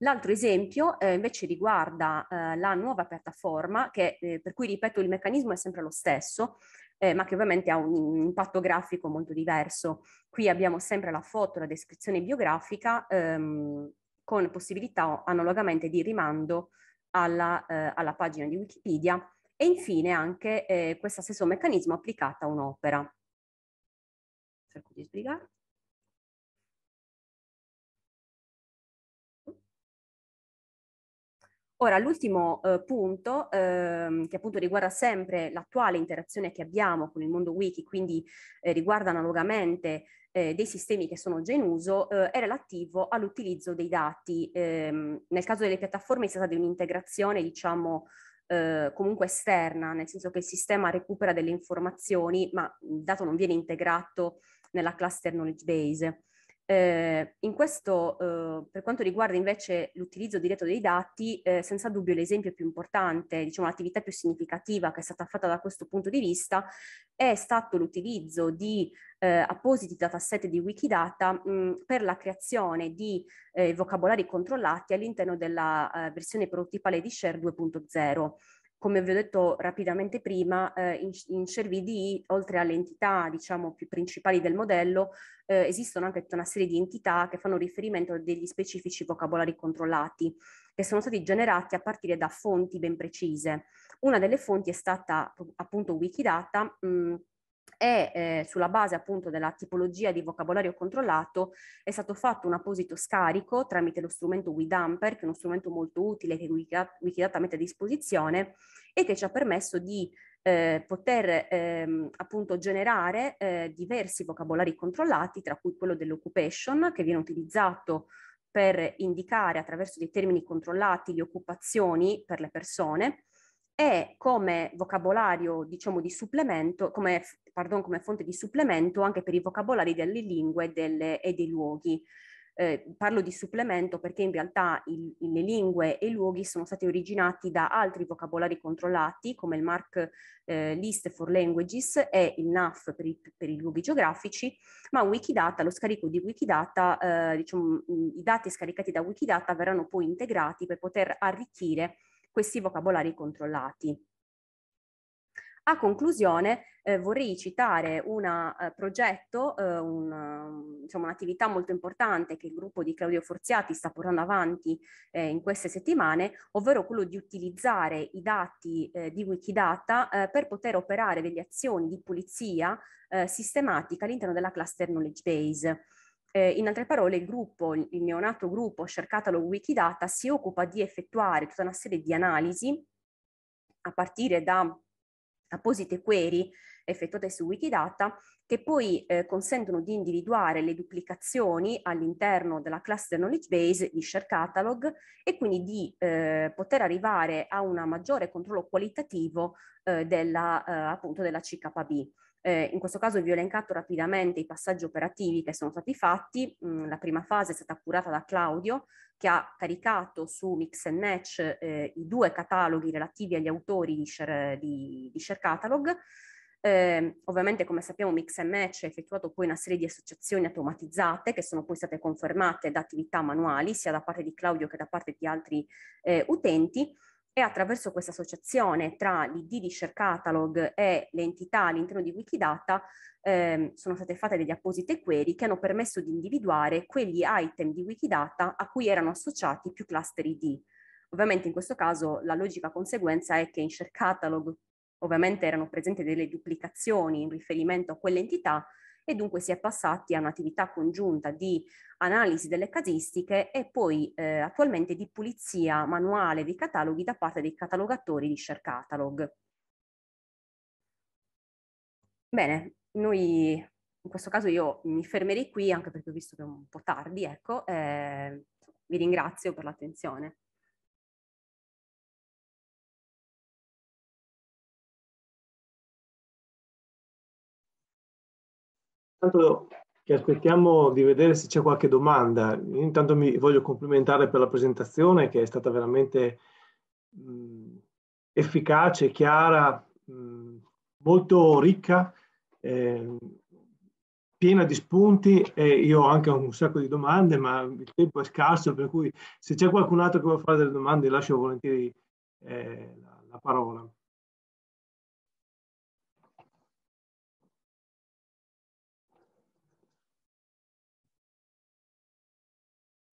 L'altro esempio eh, invece riguarda eh, la nuova piattaforma, che, eh, per cui ripeto il meccanismo è sempre lo stesso, eh, ma che ovviamente ha un impatto grafico molto diverso. Qui abbiamo sempre la foto, la descrizione biografica, ehm, con possibilità analogamente di rimando alla, eh, alla pagina di Wikipedia e infine anche eh, questo stesso meccanismo applicato a un'opera. Cerco di sbrigare. Ora, l'ultimo eh, punto, ehm, che appunto riguarda sempre l'attuale interazione che abbiamo con il mondo wiki, quindi eh, riguarda analogamente eh, dei sistemi che sono già in uso, eh, è relativo all'utilizzo dei dati. Ehm, nel caso delle piattaforme è stata di un'integrazione, diciamo, eh, comunque esterna, nel senso che il sistema recupera delle informazioni, ma il dato non viene integrato nella cluster knowledge base. Eh, in questo, eh, per quanto riguarda invece l'utilizzo diretto dei dati, eh, senza dubbio l'esempio più importante, diciamo l'attività più significativa che è stata fatta da questo punto di vista, è stato l'utilizzo di ehm, appositi dataset di Wikidata mh, mhmm, per la creazione di ehm, vocabolari controllati all'interno della ehm, versione prototipa LadyShare 2.0 come vi ho detto rapidamente prima, eh, in, in CerVDI, oltre alle entità diciamo, più principali del modello, eh, esistono anche tutta una serie di entità che fanno riferimento a degli specifici vocabolari controllati, che sono stati generati a partire da fonti ben precise. Una delle fonti è stata appunto Wikidata, mh, mm, e eh, sulla base appunto della tipologia di vocabolario controllato è stato fatto un apposito scarico tramite lo strumento WeDumper, che è uno strumento molto utile che Wikidata mette a disposizione e che ci ha permesso di eh, poter ehm, appunto generare eh, diversi vocabolari controllati, tra cui quello dell'occupation, che viene utilizzato per indicare attraverso dei termini controllati le occupazioni per le persone, e come vocabolario, diciamo, di supplemento, come, pardon, come fonte di supplemento anche per i vocabolari delle lingue delle, e dei luoghi. Eh, parlo di supplemento perché in realtà il, le lingue e i luoghi sono stati originati da altri vocabolari controllati come il Mark eh, List for Languages e il NAF per i, per i, luoghi geografici, ma Wikidata, lo scarico di Wikidata, eh, diciamo, i dati scaricati da Wikidata verranno poi integrati per poter arricchire questi vocabolari controllati. A conclusione eh, vorrei citare un eh, progetto, eh, mm, un'attività molto importante che il gruppo di Claudio Forziati sta portando avanti eh, in queste settimane, ovvero quello di utilizzare i dati eh, di Wikidata eh, per poter operare delle azioni di pulizia sistematica all'interno della cluster knowledge base. Eh, in altre parole, il gruppo, il neonato gruppo Shercatalo Wikidata si occupa di effettuare tutta una serie di analisi a partire da apposite query effettuate su Wikidata che poi eh, consentono di individuare le duplicazioni all'interno della cluster knowledge base di share catalog e quindi di eh, poter arrivare a un maggiore controllo qualitativo eh, della, eh, appunto della CKB. Eh, in questo caso vi ho elencato rapidamente i passaggi operativi che sono stati fatti. Mm, la prima fase è stata curata da Claudio, che ha caricato su Mix and Match eh, i due cataloghi relativi agli autori di Share, di, di share Catalog. Eh, ovviamente, come sappiamo, Mix and Match ha effettuato poi una serie di associazioni automatizzate che sono poi state confermate da attività manuali, sia da parte di Claudio che da parte di altri eh, utenti e attraverso questa associazione tra l'ID di Share Catalog e le entità all'interno di Wikidata ehm, sono state fatte delle apposite query che hanno permesso di individuare quegli item di Wikidata a cui erano associati più cluster ID. Ovviamente in questo caso la logica conseguenza è che in Share Catalog ovviamente erano presenti delle duplicazioni in riferimento a quell'entità, e dunque si è passati a un'attività congiunta di analisi delle casistiche e poi eh, attualmente di pulizia manuale dei cataloghi da parte dei catalogatori di Share Bene, noi in questo caso io mi fermerei qui anche perché ho visto che è un po' tardi, ecco, eh, vi ringrazio per l'attenzione. Intanto che aspettiamo di vedere se c'è qualche domanda. Intanto mi voglio complimentare per la presentazione che è stata veramente mh, efficace, chiara, mh, molto ricca, eh, piena di spunti e io ho anche un sacco di domande, ma il tempo è scarso, per cui se c'è qualcun altro che vuole fare delle domande lascio volentieri eh, la, la parola.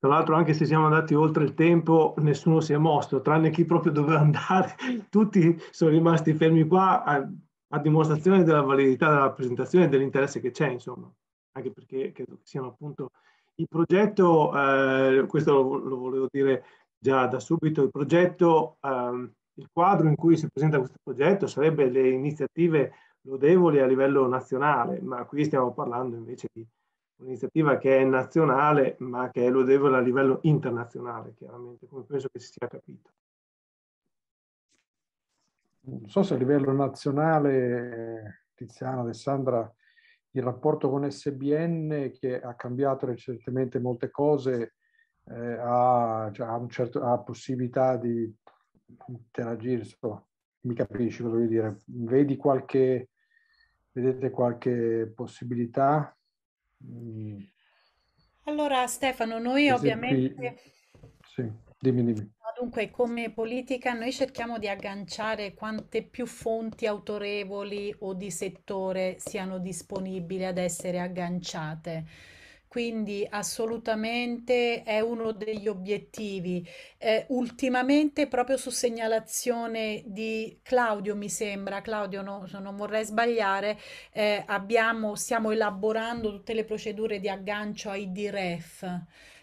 Tra l'altro anche se siamo andati oltre il tempo, nessuno si è mosso, tranne chi proprio doveva <laughs> andare. Tutti sono rimasti fermi qua a, a dimostrazione della validità della presentazione e dell'interesse che c'è, insomma. Anche perché credo che siano appunto... Il progetto, eh, questo lo, lo, volevo dire già da subito, il progetto, eh, il quadro in cui si presenta questo progetto sarebbe le iniziative lodevoli a livello nazionale, ma qui stiamo parlando invece di un'iniziativa che è nazionale ma che è lodevole a livello internazionale, chiaramente, come penso che si sia capito. Non so se a livello nazionale, Tiziano, Alessandra, il rapporto con SBN che ha cambiato recentemente molte cose, eh, ha, cioè, ha, certo, ha, possibilità di interagire, insomma, mi capisci cosa voglio dire, vedi qualche, vedete qualche possibilità Mm. Allora, Stefano, noi Esempi... ovviamente, Sì, dimmi, dimmi. dunque, come politica, noi cerchiamo di agganciare quante più fonti autorevoli o di settore siano disponibili ad essere agganciate quindi assolutamente è uno degli obiettivi. Eh, ultimamente, proprio su segnalazione di Claudio, mi sembra, Claudio, no, non vorrei sbagliare, eh, abbiamo, stiamo elaborando tutte le procedure di aggancio ai DREF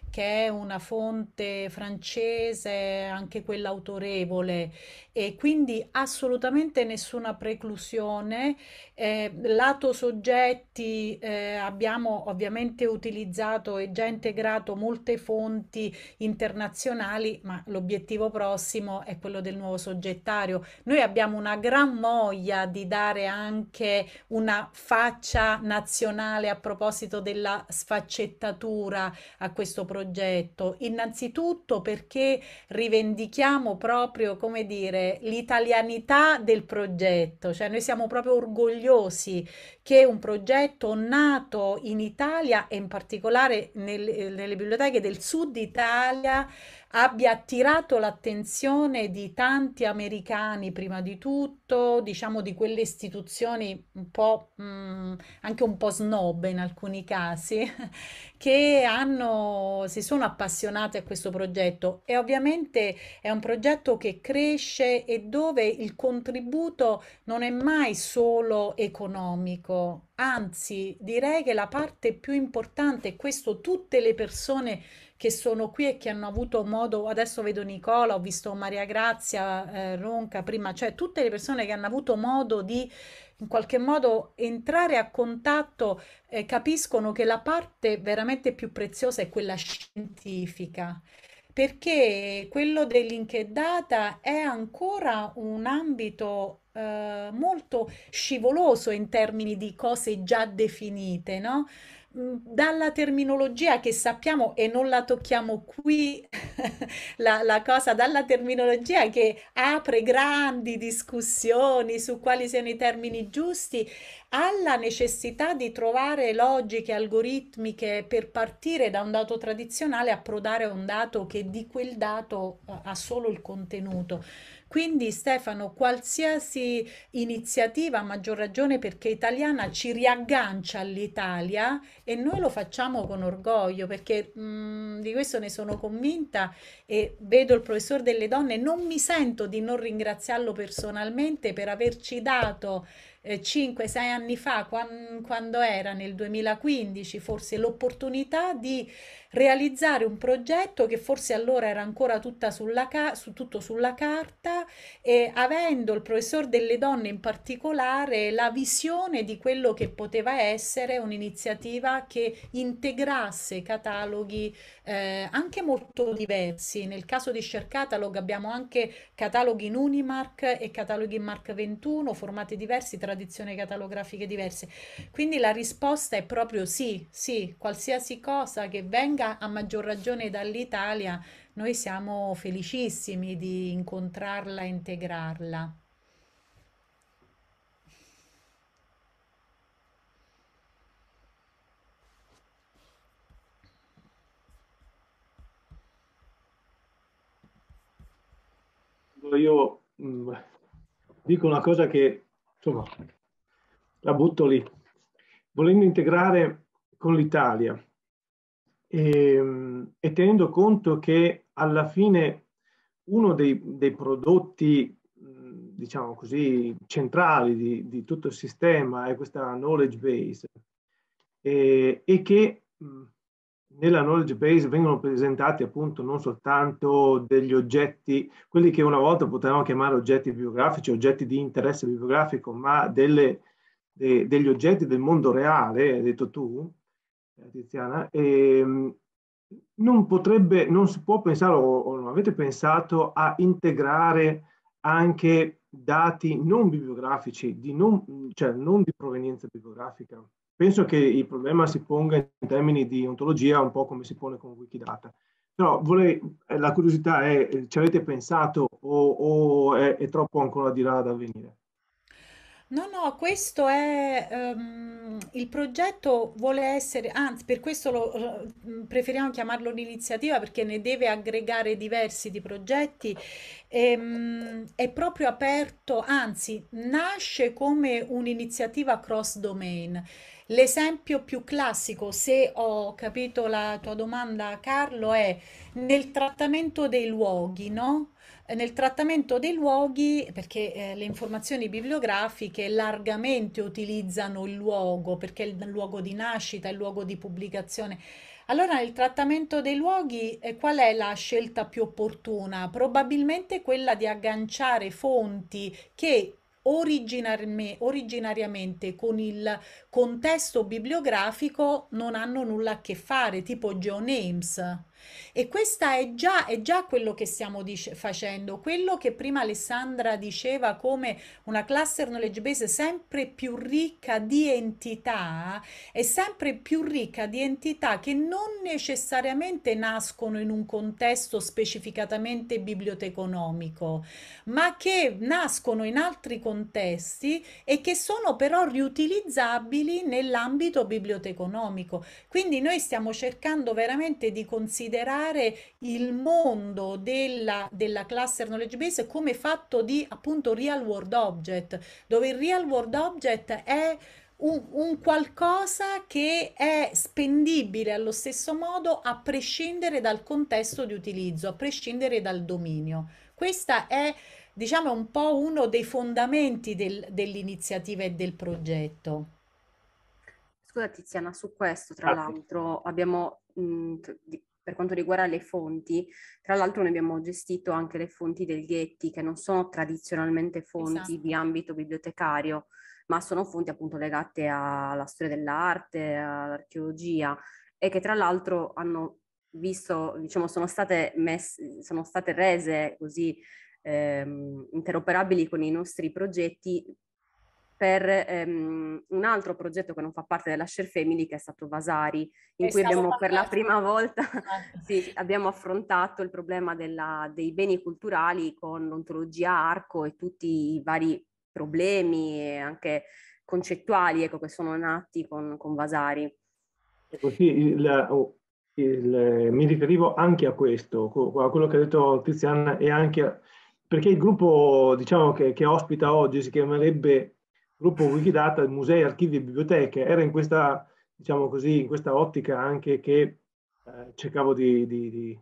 che è una fonte francese, anche quella autorevole, e quindi assolutamente nessuna preclusione. Eh, lato soggetti eh, abbiamo ovviamente utilizzato e già integrato molte fonti internazionali, ma l'obiettivo prossimo è quello del nuovo soggettario. Noi abbiamo una gran voglia di dare anche una faccia nazionale a proposito della sfaccettatura a questo progetto progetto? Innanzitutto perché rivendichiamo proprio, come dire, l'italianità del progetto, cioè noi siamo proprio orgogliosi che un progetto nato in Italia e in particolare nel, eh, nelle biblioteche del sud Italia abbia attirato l'attenzione di tanti americani prima di tutto, diciamo di quelle istituzioni un po' mh, mm, anche un po' snob in alcuni casi, <laughs> che hanno, si sono appassionate a questo progetto e ovviamente è un progetto che cresce e dove il contributo non è mai solo economico, anzi direi che la parte più importante, è questo tutte le persone che sono qui e che hanno avuto modo, adesso vedo Nicola, ho visto Maria Grazia, eh, Ronca prima, cioè tutte le persone che hanno avuto modo di in qualche modo entrare a contatto eh, capiscono che la parte veramente più preziosa è quella scientifica perché quello dell'inchedata è ancora un ambito eh, molto scivoloso in termini di cose già definite, no? dalla terminologia che sappiamo e non la tocchiamo qui, <laughs> la, la, cosa, dalla terminologia che apre grandi discussioni su quali siano i termini giusti, alla necessità di trovare logiche algoritmiche per partire da un dato tradizionale e approdare a un dato che di quel dato eh, ha solo il contenuto. Quindi Stefano, qualsiasi iniziativa, a maggior ragione perché italiana, ci riaggancia all'Italia e noi lo facciamo con orgoglio perché mh, mm, di questo ne sono convinta e vedo il professor delle donne, non mi sento di non ringraziarlo personalmente per averci dato 5-6 eh, anni fa, quando era nel 2015, forse l'opportunità di realizzare un progetto che forse allora era ancora tutta sulla ca- su, tutto sulla carta e avendo il professor delle donne in particolare la visione di quello che poteva essere un'iniziativa che integrasse cataloghi eh, anche molto diversi. Nel caso di Share Catalog abbiamo anche cataloghi in Unimark e cataloghi in Mark 21, formati diversi, tradizioni catalografiche diverse. Quindi la risposta è proprio sì, sì, qualsiasi cosa che venga venga a maggior ragione dall'Italia, noi siamo felicissimi di incontrarla e integrarla. Io mh, mm, dico una cosa che insomma la butto lì. Volendo integrare con l'Italia e, ehm, e tenendo conto che alla fine uno dei, dei prodotti diciamo così, centrali di, di, tutto il sistema è questa knowledge base e, e che nella knowledge base vengono presentati appunto non soltanto degli oggetti, quelli che una volta potevamo chiamare oggetti bibliografici, oggetti di interesse bibliografico, ma delle, de, degli oggetti del mondo reale, hai detto tu, eh, Tiziana, ehm, non potrebbe, non si può pensare o, o, non avete pensato a integrare anche dati non bibliografici, di non, cioè non di provenienza bibliografica. Penso che il problema si ponga in termini di ontologia un po' come si pone con Wikidata. Però vorrei, eh, la curiosità è, eh, ci avete pensato o, o è, è troppo ancora di là da venire? No, no, questo è ehm, il progetto vuole essere, anzi, per questo lo, preferiamo chiamarlo un'iniziativa perché ne deve aggregare diversi di progetti. Ehm, è proprio aperto, anzi, nasce come un'iniziativa cross-domain. L'esempio più classico, se ho capito la tua domanda, Carlo, è nel trattamento dei luoghi, no? nel trattamento dei luoghi, perché eh, le informazioni bibliografiche largamente utilizzano il luogo, perché è il luogo di nascita, è il luogo di pubblicazione. Allora, nel trattamento dei luoghi, eh, qual è la scelta più opportuna? Probabilmente quella di agganciare fonti che originariamente con il contesto bibliografico non hanno nulla a che fare, tipo geonames, e questo è già, è già quello che stiamo dice, facendo, quello che prima Alessandra diceva come una cluster knowledge base sempre più ricca di entità, è sempre più ricca di entità che non necessariamente nascono in un contesto specificatamente biblioteconomico, ma che nascono in altri contesti e che sono però riutilizzabili nell'ambito biblioteconomico. Quindi noi stiamo cercando veramente di considerare considerare il mondo della, della cluster knowledge base come fatto di appunto real world object, dove il real world object è un, un, qualcosa che è spendibile allo stesso modo a prescindere dal contesto di utilizzo, a prescindere dal dominio. Questa è, diciamo, un po' uno dei fondamenti del, dell'iniziativa e del progetto. Scusa Tiziana, su questo tra ah, l'altro abbiamo mh, per quanto riguarda le fonti, tra l'altro noi abbiamo gestito anche le fonti del Ghetti, che non sono tradizionalmente fonti esatto. di ambito bibliotecario, ma sono fonti appunto legate alla storia dell'arte, all'archeologia e che tra l'altro hanno visto, diciamo, sono state, messe, sono state rese così ehm, interoperabili con i nostri progetti per ehm, un altro progetto che non fa parte della Share Family che è stato Vasari, in e cui abbiamo per la prima volta <laughs> ecco. <laughs> sì, abbiamo affrontato il problema della, dei beni culturali con l'ontologia arco e tutti i vari problemi e anche concettuali ecco, che sono nati con, con Vasari. Ecco, sì, il, oh, il, eh, mi riferivo anche a questo, a quello che ha detto Tiziana e anche a, perché il gruppo diciamo, che, che ospita oggi si chiamerebbe gruppo Wikidata, musei, archivi e biblioteche, era in questa, diciamo così, in questa ottica anche che eh, cercavo di, di, di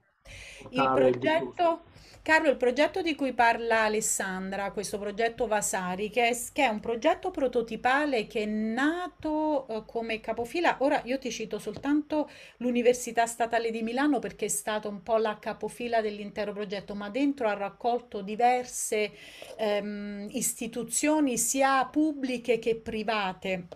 il progetto, Carlo, il progetto di cui parla Alessandra, questo progetto Vasari, che è, che è un progetto prototipale che è nato eh, come capofila, ora io ti cito soltanto l'Università Statale di Milano perché è stata un po' la capofila dell'intero progetto, ma dentro ha raccolto diverse ehm, istituzioni sia pubbliche che private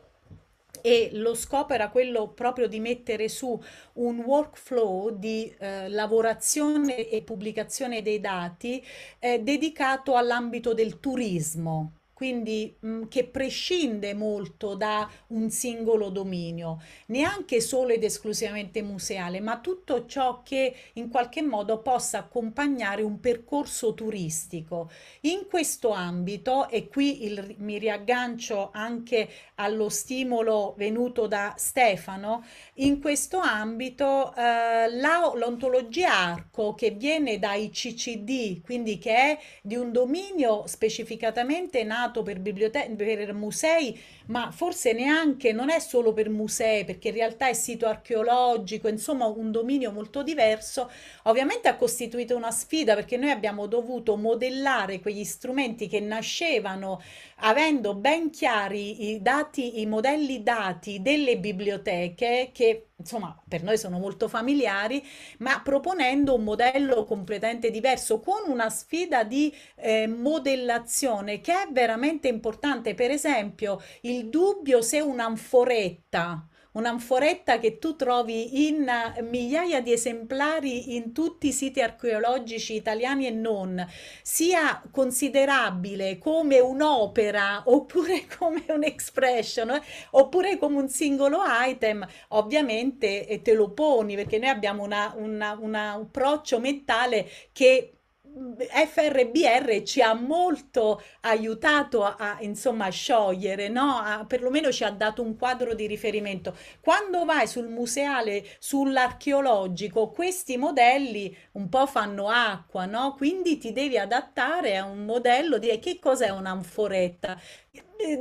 e lo scopo era quello proprio di mettere su un workflow di eh, lavorazione e pubblicazione dei dati eh, dedicato all'ambito del turismo quindi mh, mm, che prescinde molto da un singolo dominio, neanche solo ed esclusivamente museale, ma tutto ciò che in qualche modo possa accompagnare un percorso turistico. In questo ambito, e qui il, mi riaggancio anche allo stimolo venuto da Stefano, in questo ambito eh, la, l'ontologia arco che viene dai CCD, quindi che è di un dominio specificatamente nato nato per, bibliote- per musei, ma forse neanche, non è solo per musei, perché in realtà è sito archeologico, insomma un dominio molto diverso, ovviamente ha costituito una sfida perché noi abbiamo dovuto modellare quegli strumenti che nascevano avendo ben chiari i dati, i modelli dati delle biblioteche che insomma, per noi sono molto familiari, ma proponendo un modello completamente diverso, con una sfida di eh, modellazione che è veramente importante. Per esempio, il dubbio se un'anforetta un'anforetta che tu trovi in eh, migliaia di esemplari in tutti i siti archeologici italiani e non, sia considerabile come un'opera <laughs> oppure come un'expression eh, oppure come un singolo item, ovviamente eh, te lo poni perché noi abbiamo una, una, un approccio mentale che FRBR ci ha molto aiutato a, insomma, a sciogliere, no? a, perlomeno ci ha dato un quadro di riferimento. Quando vai sul museale, sull'archeologico, questi modelli un po' fanno acqua, no? quindi ti devi adattare a un modello, dire che cos'è un'anforetta,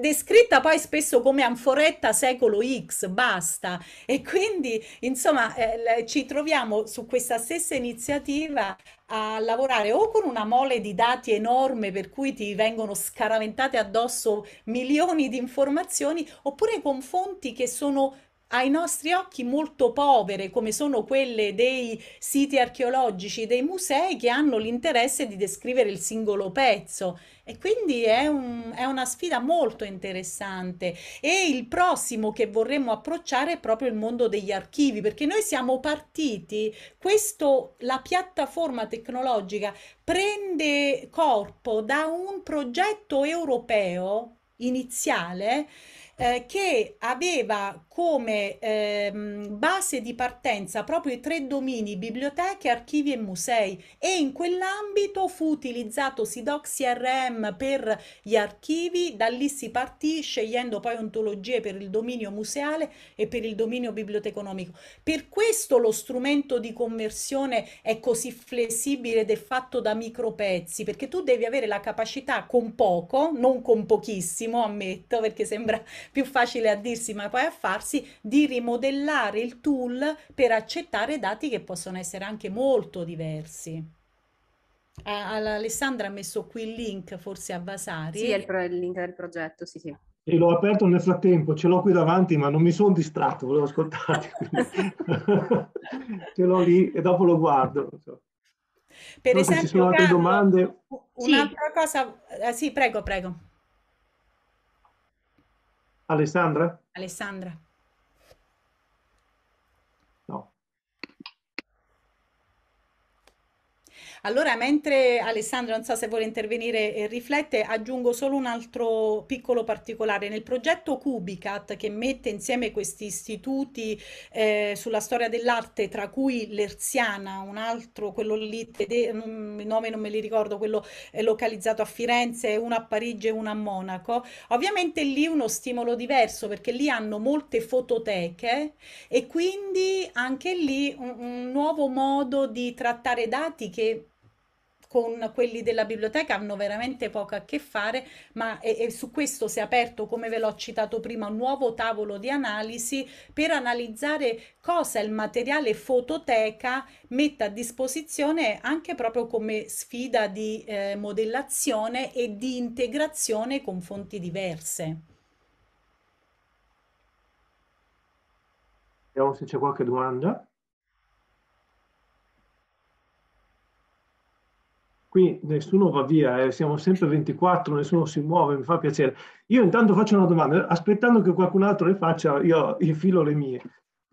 descritta poi spesso come anforetta secolo X, basta. E quindi, insomma, eh, ci troviamo su questa stessa iniziativa a lavorare o con una mole di dati enorme per cui ti vengono scaraventate addosso milioni di informazioni, oppure con fonti che sono ai nostri occhi molto povere, come sono quelle dei siti archeologici, dei musei che hanno l'interesse di descrivere il singolo pezzo. E quindi è, un, è, una sfida molto interessante. E il prossimo che vorremmo approcciare è proprio il mondo degli archivi, perché noi siamo partiti, questo, la piattaforma tecnologica prende corpo da un progetto europeo iniziale eh, che aveva come ehm, base di partenza proprio i tre domini biblioteche, archivi e musei e in quell'ambito fu utilizzato SIDOC CRM per gli archivi, da lì si partì scegliendo poi ontologie per il dominio museale e per il dominio biblioteconomico. Per questo lo strumento di conversione è così flessibile ed è fatto da micro pezzi, perché tu devi avere la capacità con poco, non con pochissimo, ammetto, perché sembra più facile a dirsi ma poi a farsi, passi di rimodellare il tool per accettare dati che possono essere anche molto diversi. Alessandra ha messo qui il link forse a Vasari. Sì, è il, pro, il link del progetto, sì, sì. E l'ho aperto nel frattempo, ce l'ho qui davanti, ma non mi sono distratto, volevo ascoltarti. <laughs> ce l'ho lì e dopo lo guardo. Per no, esempio, ci sono altre Carlo, domande. Un'altra sì. cosa, eh, sì, prego, prego. Alessandra? Alessandra. Allora, mentre Alessandra, non so se vuole intervenire e riflette, aggiungo solo un altro piccolo particolare. Nel progetto Cubicat, che mette insieme questi istituti eh, sulla storia dell'arte, tra cui l'Erziana, un altro, quello lì, i nomi non me li ricordo, quello localizzato a Firenze, uno a Parigi e uno a Monaco, ovviamente lì uno stimolo diverso perché lì hanno molte fototeche e quindi anche lì un, un nuovo modo di trattare dati che con quelli della biblioteca hanno veramente poco a che fare, ma e, e su questo si è aperto, come ve l'ho citato prima, un nuovo tavolo di analisi per analizzare cosa il materiale fototeca mette a disposizione anche proprio come sfida di eh, modellazione e di integrazione con fonti diverse. Vediamo se c'è qualche domanda. qui nessuno va via, eh, siamo sempre 24, nessuno si muove, mi fa piacere. Io intanto faccio una domanda, aspettando che qualcun altro le faccia, io infilo le mie.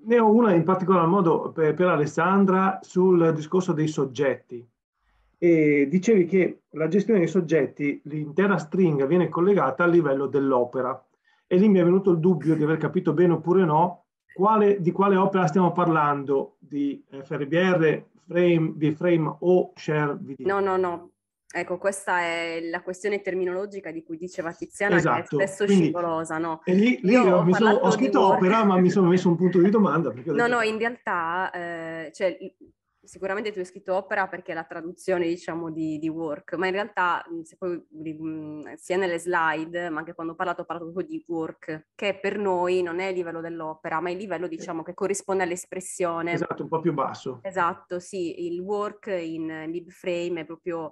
Ne ho una in particolar modo per, per Alessandra sul discorso dei soggetti. E dicevi che la gestione dei soggetti, l'intera stringa viene collegata a livello dell'opera. E lì mi è venuto il dubbio di aver capito bene oppure no quale, di quale opera stiamo parlando, di FRBR frame, di frame o share video. No, no, no. Ecco, questa è la questione terminologica di cui diceva Tiziana, esatto. che è esatto. spesso Quindi, scivolosa, no? E lì, lì ho, so, ho, scritto opera, ma mi sono <laughs> messo un punto di domanda. no, detto... no, in realtà eh, cioè, sicuramente tu hai scritto opera perché è la traduzione, diciamo, di, di work, ma in realtà poi, sia nelle slide, ma anche quando ho parlato, ho parlato proprio di work, che per noi non è il livello dell'opera, ma è il livello, diciamo, che corrisponde all'espressione. Esatto, un po' più basso. Esatto, sì, il work in libframe è proprio...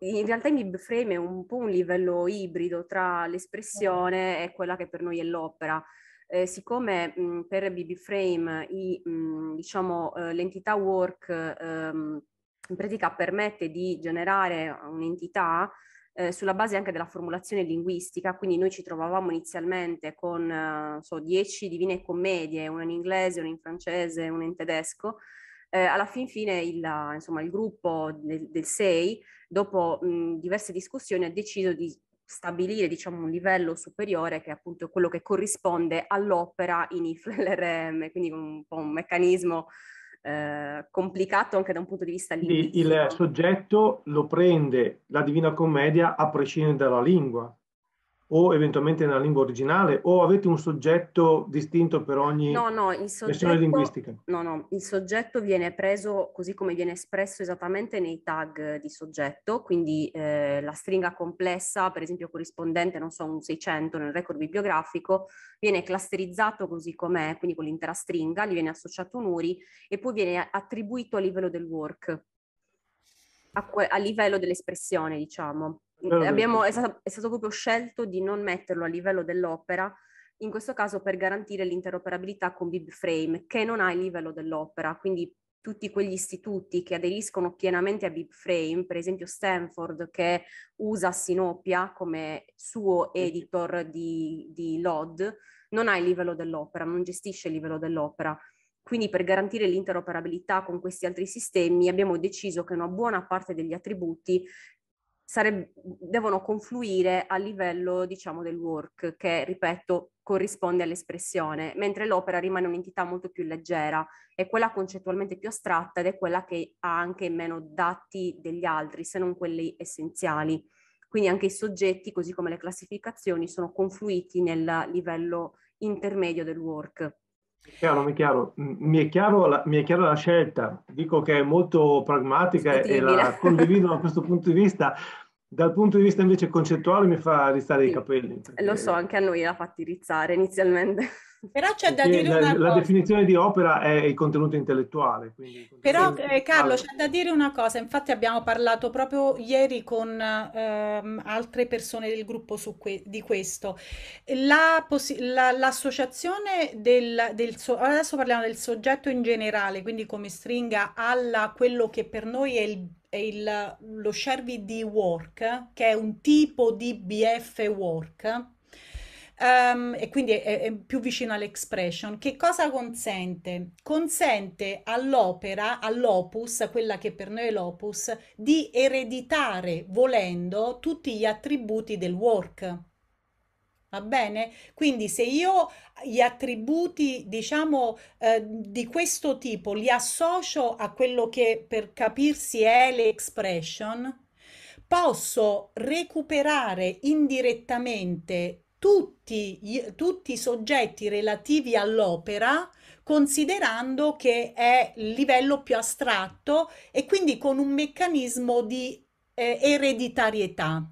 In realtà in libframe è un po' un livello ibrido tra l'espressione e quella che per noi è l'opera eh, siccome mh, mhmm, per BB Frame i, mh, mhmm, diciamo, eh, l'entità work ehm, in pratica permette di generare un'entità eh, sulla base anche della formulazione linguistica, quindi noi ci trovavamo inizialmente con eh, so, 10 divine commedie, una in inglese, una in francese, una in tedesco. Eh, alla fin fine il, insomma, il gruppo del, 6, dopo mh, mhmm, diverse discussioni, ha deciso di stabilire diciamo, un livello superiore che è appunto quello che corrisponde all'opera in IFLRM, quindi un po' un meccanismo eh, complicato anche da un punto di vista linguistico. Il soggetto lo prende la Divina Commedia a prescindere dalla lingua o eventualmente nella lingua originale o avete un soggetto distinto per ogni no, no, soggetto, versione linguistica? No, no, il soggetto viene preso così come viene espresso esattamente nei tag di soggetto, quindi eh, la stringa complessa, per esempio corrispondente, non so, un 600 nel record bibliografico, viene clusterizzato così com'è, quindi con l'intera stringa, gli viene associato un URI e poi viene attribuito a livello del work, a, a livello dell'espressione, diciamo abbiamo, è, stato, è stato proprio scelto di non metterlo a livello dell'opera, in questo caso per garantire l'interoperabilità con BibFrame, che non ha il livello dell'opera, quindi tutti quegli istituti che aderiscono pienamente a BibFrame, per esempio Stanford che usa Sinopia come suo editor di, di LOD, non ha il livello dell'opera, non gestisce il livello dell'opera. Quindi per garantire l'interoperabilità con questi altri sistemi abbiamo deciso che una buona parte degli attributi sareb- devono confluire a livello, diciamo, del work, che, ripeto, corrisponde all'espressione, mentre l'opera rimane un'entità molto più leggera, è quella concettualmente più astratta ed è quella che ha anche meno dati degli altri, se non quelli essenziali. Quindi anche i soggetti, così come le classificazioni, sono confluiti nel livello intermedio del work. Chiaro, mi, chiaro. Mi, è chiaro la, mi, è chiaro la, scelta, dico che è molto pragmatica e la <laughs> condivido da questo punto di vista. Dal punto di vista invece concettuale mi fa rizzare sì. i capelli. Perché... Lo so, anche a noi l'ha fatti rizzare inizialmente. Però c'è da dire una la, cosa. La definizione di opera è il contenuto intellettuale. Quindi... Però eh, Carlo c'è da dire una cosa, infatti abbiamo parlato proprio ieri con ehm, altre persone del gruppo que di questo. l'associazione la del, del so adesso parliamo del soggetto in generale, quindi come stringa alla quello che per noi è il è il, lo Shervy D Work, che è un tipo di BF Work, um, e quindi è, è più vicino all'expression. Che cosa consente? Consente all'opera, all'opus, quella che per noi è l'opus, di ereditare, volendo, tutti gli attributi del work. Va bene? Quindi se io gli attributi, diciamo, eh, di questo tipo li associo a quello che per capirsi è l'expression, posso recuperare indirettamente tutti, gli, tutti i soggetti relativi all'opera considerando che è il livello più astratto e quindi con un meccanismo di eh, ereditarietà.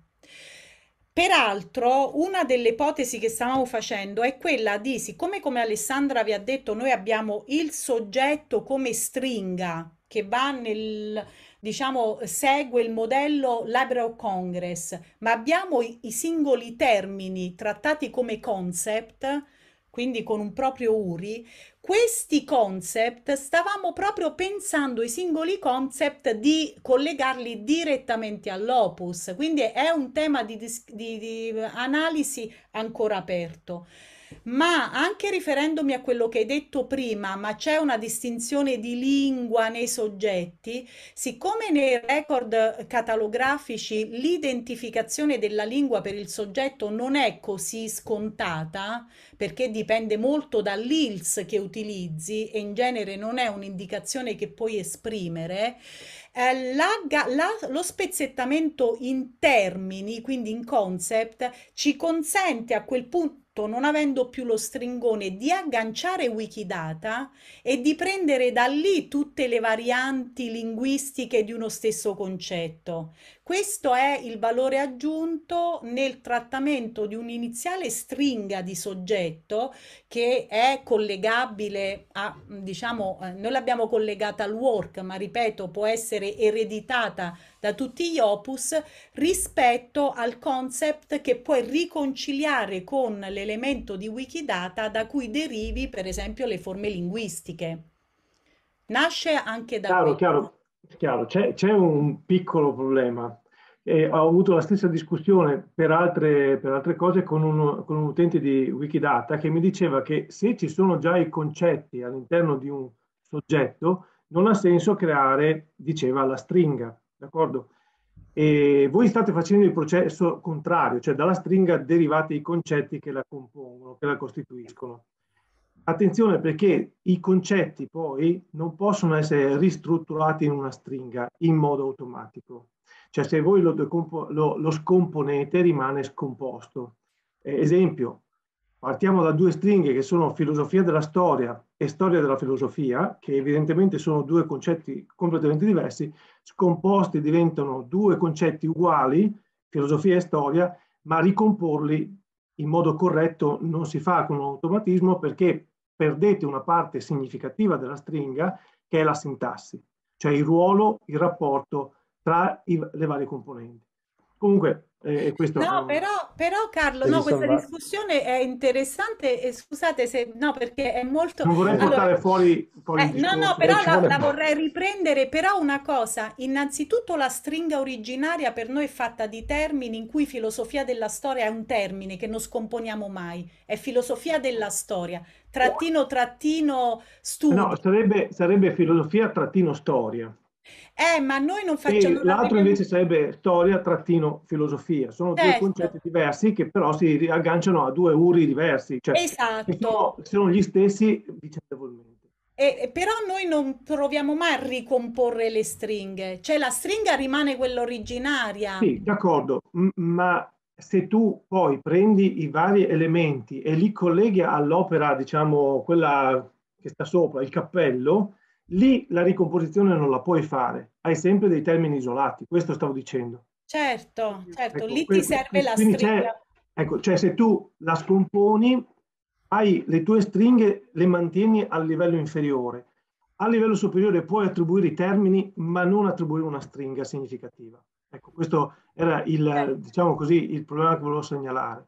Peraltro, una delle ipotesi che stavamo facendo è quella di, siccome come Alessandra vi ha detto, noi abbiamo il soggetto come stringa che va nel, diciamo, segue il modello Library of Congress, ma abbiamo i, i singoli termini trattati come concept, quindi con un proprio URI, questi concept stavamo proprio pensando i singoli concept di collegarli direttamente all'opus, quindi è un tema di, di, di eh, analisi ancora aperto ma anche riferendomi a quello che hai detto prima, ma c'è una distinzione di lingua nei soggetti, siccome nei record catalografici l'identificazione della lingua per il soggetto non è così scontata, perché dipende molto dall'ILS che utilizzi e in genere non è un'indicazione che puoi esprimere, eh, la, la, lo spezzettamento in termini, quindi in concept, ci consente a quel punto fatto, non avendo più lo stringone, di agganciare Wikidata e di prendere da lì tutte le varianti linguistiche di uno stesso concetto. Questo è il valore aggiunto nel trattamento di un'iniziale stringa di soggetto che è collegabile a, diciamo, eh, noi l'abbiamo collegata al work, ma ripeto, può essere ereditata da tutti gli opus rispetto al concept che puoi riconciliare con l'elemento di Wikidata da cui derivi, per esempio, le forme linguistiche. Nasce anche da... Chiaro, chiaro. Chiaro, c'è, c'è un piccolo problema. E ho avuto la stessa discussione per altre, per altre cose con un, con un, utente di Wikidata che mi diceva che se ci sono già i concetti all'interno di un soggetto, non ha senso creare, diceva, la stringa, d'accordo? E voi state facendo il processo contrario, cioè dalla stringa derivate i concetti che la compongono, che la costituiscono. Attenzione perché i concetti poi non possono essere ristrutturati in una stringa in modo automatico. Cioè se voi lo, lo, lo scomponete rimane scomposto. Eh, esempio, partiamo da due stringhe che sono filosofia della storia e storia della filosofia, che evidentemente sono due concetti completamente diversi, scomposti diventano due concetti uguali, filosofia e storia, ma ricomporli in modo corretto non si fa con un automatismo perché perdete una parte significativa della stringa che è la sintassi, cioè il ruolo, il rapporto tra i, le varie componenti. Comunque, eh, questo... No, però, però Carlo, no, questa discussione è interessante e scusate se no, perché è molto... Non vorrei allora, portare fuori... fuori eh, no, no, però eh, la, la, vorrei riprendere, però una cosa, innanzitutto la stringa originaria per noi è fatta di termini in cui filosofia della storia è un termine che non scomponiamo mai, è filosofia della storia, trattino trattino studio. No, sarebbe, sarebbe filosofia trattino storia. Eh, ma noi non facciamo... L'altro invece sarebbe storia-filosofia. Sono certo. due concetti diversi che però si riagganciano a due uri diversi. Cioè, esatto. Sono, sono, gli stessi vicendevolmente. Eh, però noi non proviamo mai a ricomporre le stringhe. Cioè la stringa rimane quella originaria. Sì, d'accordo, ma se tu poi prendi i vari elementi e li colleghi all'opera, diciamo, quella che sta sopra, il cappello, Lì la ricomposizione non la puoi fare, hai sempre dei termini isolati, questo stavo dicendo. Certo, certo, ecco, lì quindi, ti serve la stringa. Ecco, cioè se tu la scomponi, hai le tue stringhe, le mantieni al livello inferiore. A livello superiore puoi attribuire i termini, ma non attribuire una stringa significativa. Ecco, questo era il, certo. diciamo così, il problema che volevo segnalare.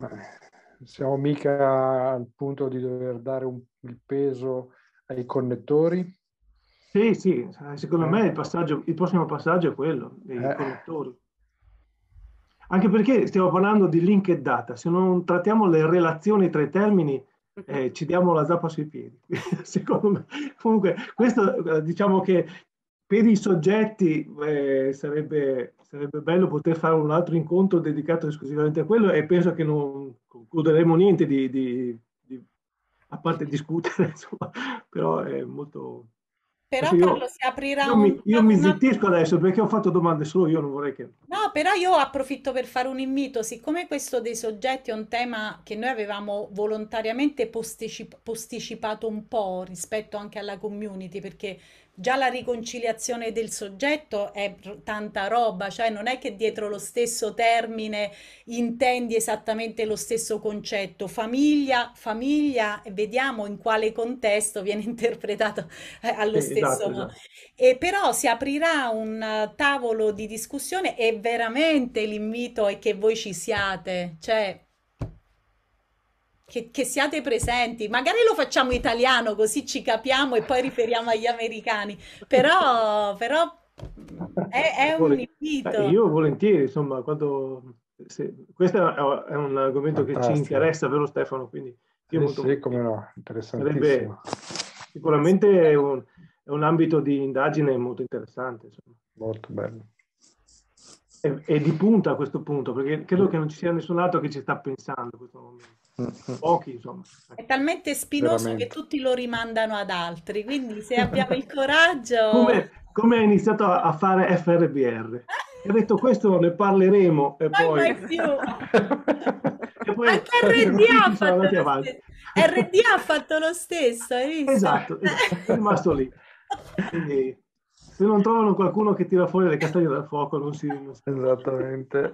Eh, siamo mica al punto di dover dare un, il peso ai connettori? Sì, sì, eh, secondo eh. me il, il, prossimo passaggio è quello, dei eh. connettori. Anche perché stiamo parlando di link e data, se non trattiamo le relazioni tra i termini <laughs> eh, ci diamo la zappa sui piedi. <laughs> secondo me, comunque, questo eh, diciamo che per i soggetti sarebbe sarebbe bello poter fare un altro incontro dedicato esclusivamente a quello e penso che non concluderemo niente di, di, di a parte discutere, <laughs> insomma, però è molto... Però Carlo io, si aprirà io un... Mi, io mi zittisco adesso perché ho fatto domande solo io, non vorrei che... No, però io approfitto per fare un invito, siccome questo dei soggetti è un tema che noi avevamo volontariamente posticip posticipato un po' rispetto anche alla community, perché già la riconciliazione del soggetto è tanta roba, cioè non è che dietro lo stesso termine intendi esattamente lo stesso concetto. Famiglia, famiglia, vediamo in quale contesto viene <laughs> interpretato eh, allo sì, stesso esatto, modo. Esatto. E però si aprirà un eh, tavolo di discussione e veramente l'invito è che voi ci siate, cioè che, che, siate presenti. Magari lo facciamo italiano così ci capiamo e poi riferiamo agli americani, però, però è, è, un invito. Io volentieri, insomma, quando... Se, questo è un argomento Fantastico. che ci interessa, vero Stefano? Quindi io eh molto, sì, come no, interessantissimo. sicuramente è un, è un, ambito di indagine molto interessante. Insomma. Molto bello. E, e di punta a questo punto, perché credo che non ci sia nessun altro che ci sta pensando in questo momento. Mm-hmm. pochi insomma. È talmente spinoso Veramente. che tutti lo rimandano ad altri, quindi se abbiamo il coraggio... <laughs> Come, come ha iniziato a fare FRBR? ho detto questo ne parleremo e poi... Mai più. <laughs> e poi Anche RD <laughs> ha, fatto RDA ha fatto lo stesso, hai visto? Esatto, è rimasto lì. Quindi, se non trovano qualcuno che tira fuori le castagne dal fuoco non si... Non si... Esattamente.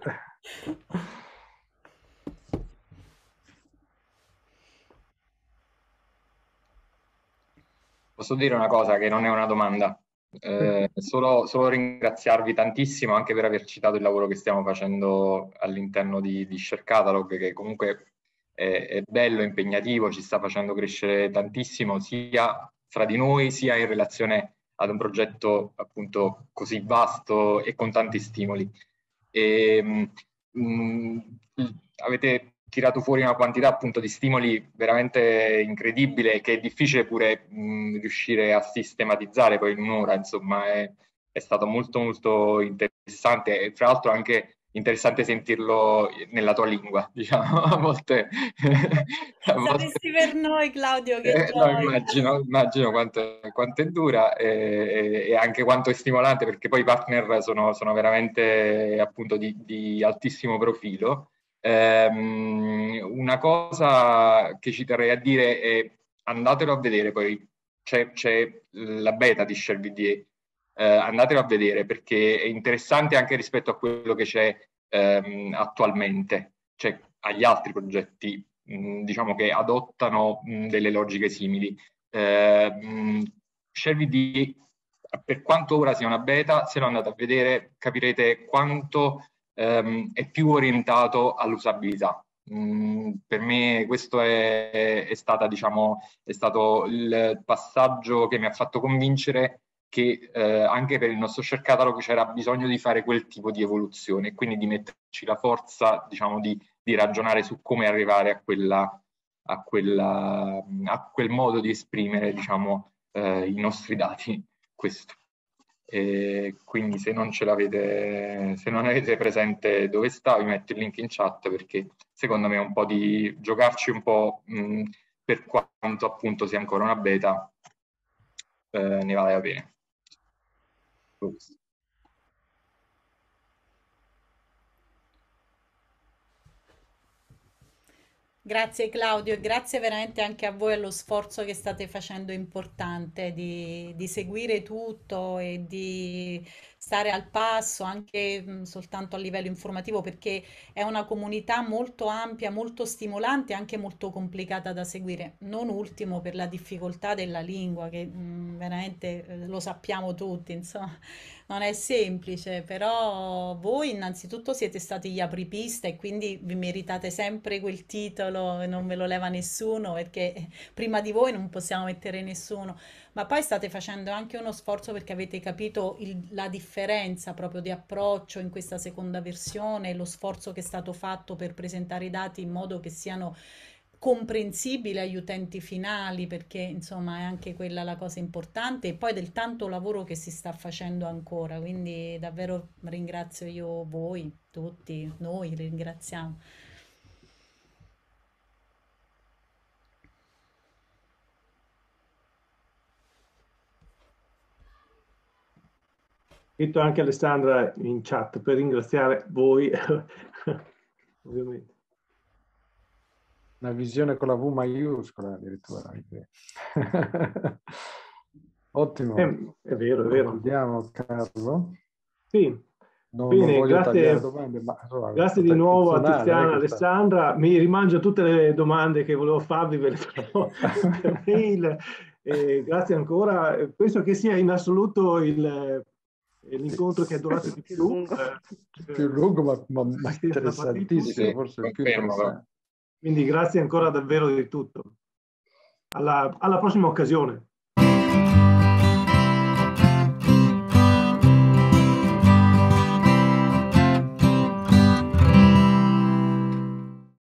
Posso dire una cosa che non è una domanda, eh, mm. solo, solo, ringraziarvi tantissimo anche per aver citato il lavoro che stiamo facendo all'interno di, di Share Catalog, che comunque è, è bello, impegnativo, ci sta facendo crescere tantissimo, sia fra di noi, sia in relazione ad un progetto appunto così vasto e con tanti stimoli. E, ehm, mh, mm, avete tirato fuori una quantità appunto di stimoli veramente incredibile che è difficile pure mh, riuscire a sistematizzare poi in un'ora, insomma è, è stato molto molto interessante e fra l'altro anche interessante sentirlo nella tua lingua, <laughs> diciamo, a volte... a volte... Sapessi per noi Claudio che... Eh, no, immagino, immagino quanto, quanto, è dura e, e, anche quanto è stimolante perché poi i partner sono, sono veramente appunto di, di altissimo profilo Ehm, una cosa che ci terrei a dire è andatelo a vedere, poi c'è, c'è la beta di Shell VDA, eh, andatelo a vedere perché è interessante anche rispetto a quello che c'è ehm, attualmente, cioè agli altri progetti mh, mm, diciamo che adottano mh, mm, delle logiche simili. Eh, mh, per quanto ora sia una beta, se lo andate a vedere capirete quanto ehm, è più orientato all'usabilità. Mm, per me questo è, è, stata, diciamo, è stato il passaggio che mi ha fatto convincere che eh, anche per il nostro share catalog c'era bisogno di fare quel tipo di evoluzione, quindi di metterci la forza diciamo, di, di ragionare su come arrivare a, quella, a, quella, a quel modo di esprimere diciamo, eh, i nostri dati. Questo. E quindi se non ce l'avete, se non avete presente dove sta, vi metto il link in chat perché secondo me è un po' di giocarci un po' mh, mm, per quanto appunto sia ancora una beta, eh, ne vale la pena. Oops. Grazie Claudio e grazie veramente anche a voi allo sforzo che state facendo importante di, di seguire tutto e di stare al passo anche mh, soltanto a livello informativo perché è una comunità molto ampia, molto stimolante e anche molto complicata da seguire, non ultimo per la difficoltà della lingua che mh, veramente eh, lo sappiamo tutti, insomma, non è semplice, però voi innanzitutto siete stati gli apripista e quindi vi meritate sempre quel titolo e non ve lo leva nessuno perché prima di voi non possiamo mettere nessuno ma poi state facendo anche uno sforzo perché avete capito il, la differenza proprio di approccio in questa seconda versione, lo sforzo che è stato fatto per presentare i dati in modo che siano comprensibili agli utenti finali perché insomma è anche quella la cosa importante e poi del tanto lavoro che si sta facendo ancora quindi davvero ringrazio io voi tutti noi ringraziamo scritto anche Alessandra in chat per ringraziare voi, <laughs> ovviamente. Una visione con la V maiuscola addirittura. <laughs> Ottimo. Eh, è vero, è vero. Andiamo Carlo. Sì. Non, Bene, non grazie, domande, ma, insomma, grazie di nuovo a Tiziana e Alessandra. Mi rimangio tutte le domande che volevo farvi, ve <laughs> per mail. E eh, grazie ancora. Penso che sia in assoluto il l'incontro che è durato di più. Eh, più lungo, ma, ma, ma interessantissimo, forse più Quindi grazie ancora davvero di tutto. alla, alla prossima occasione.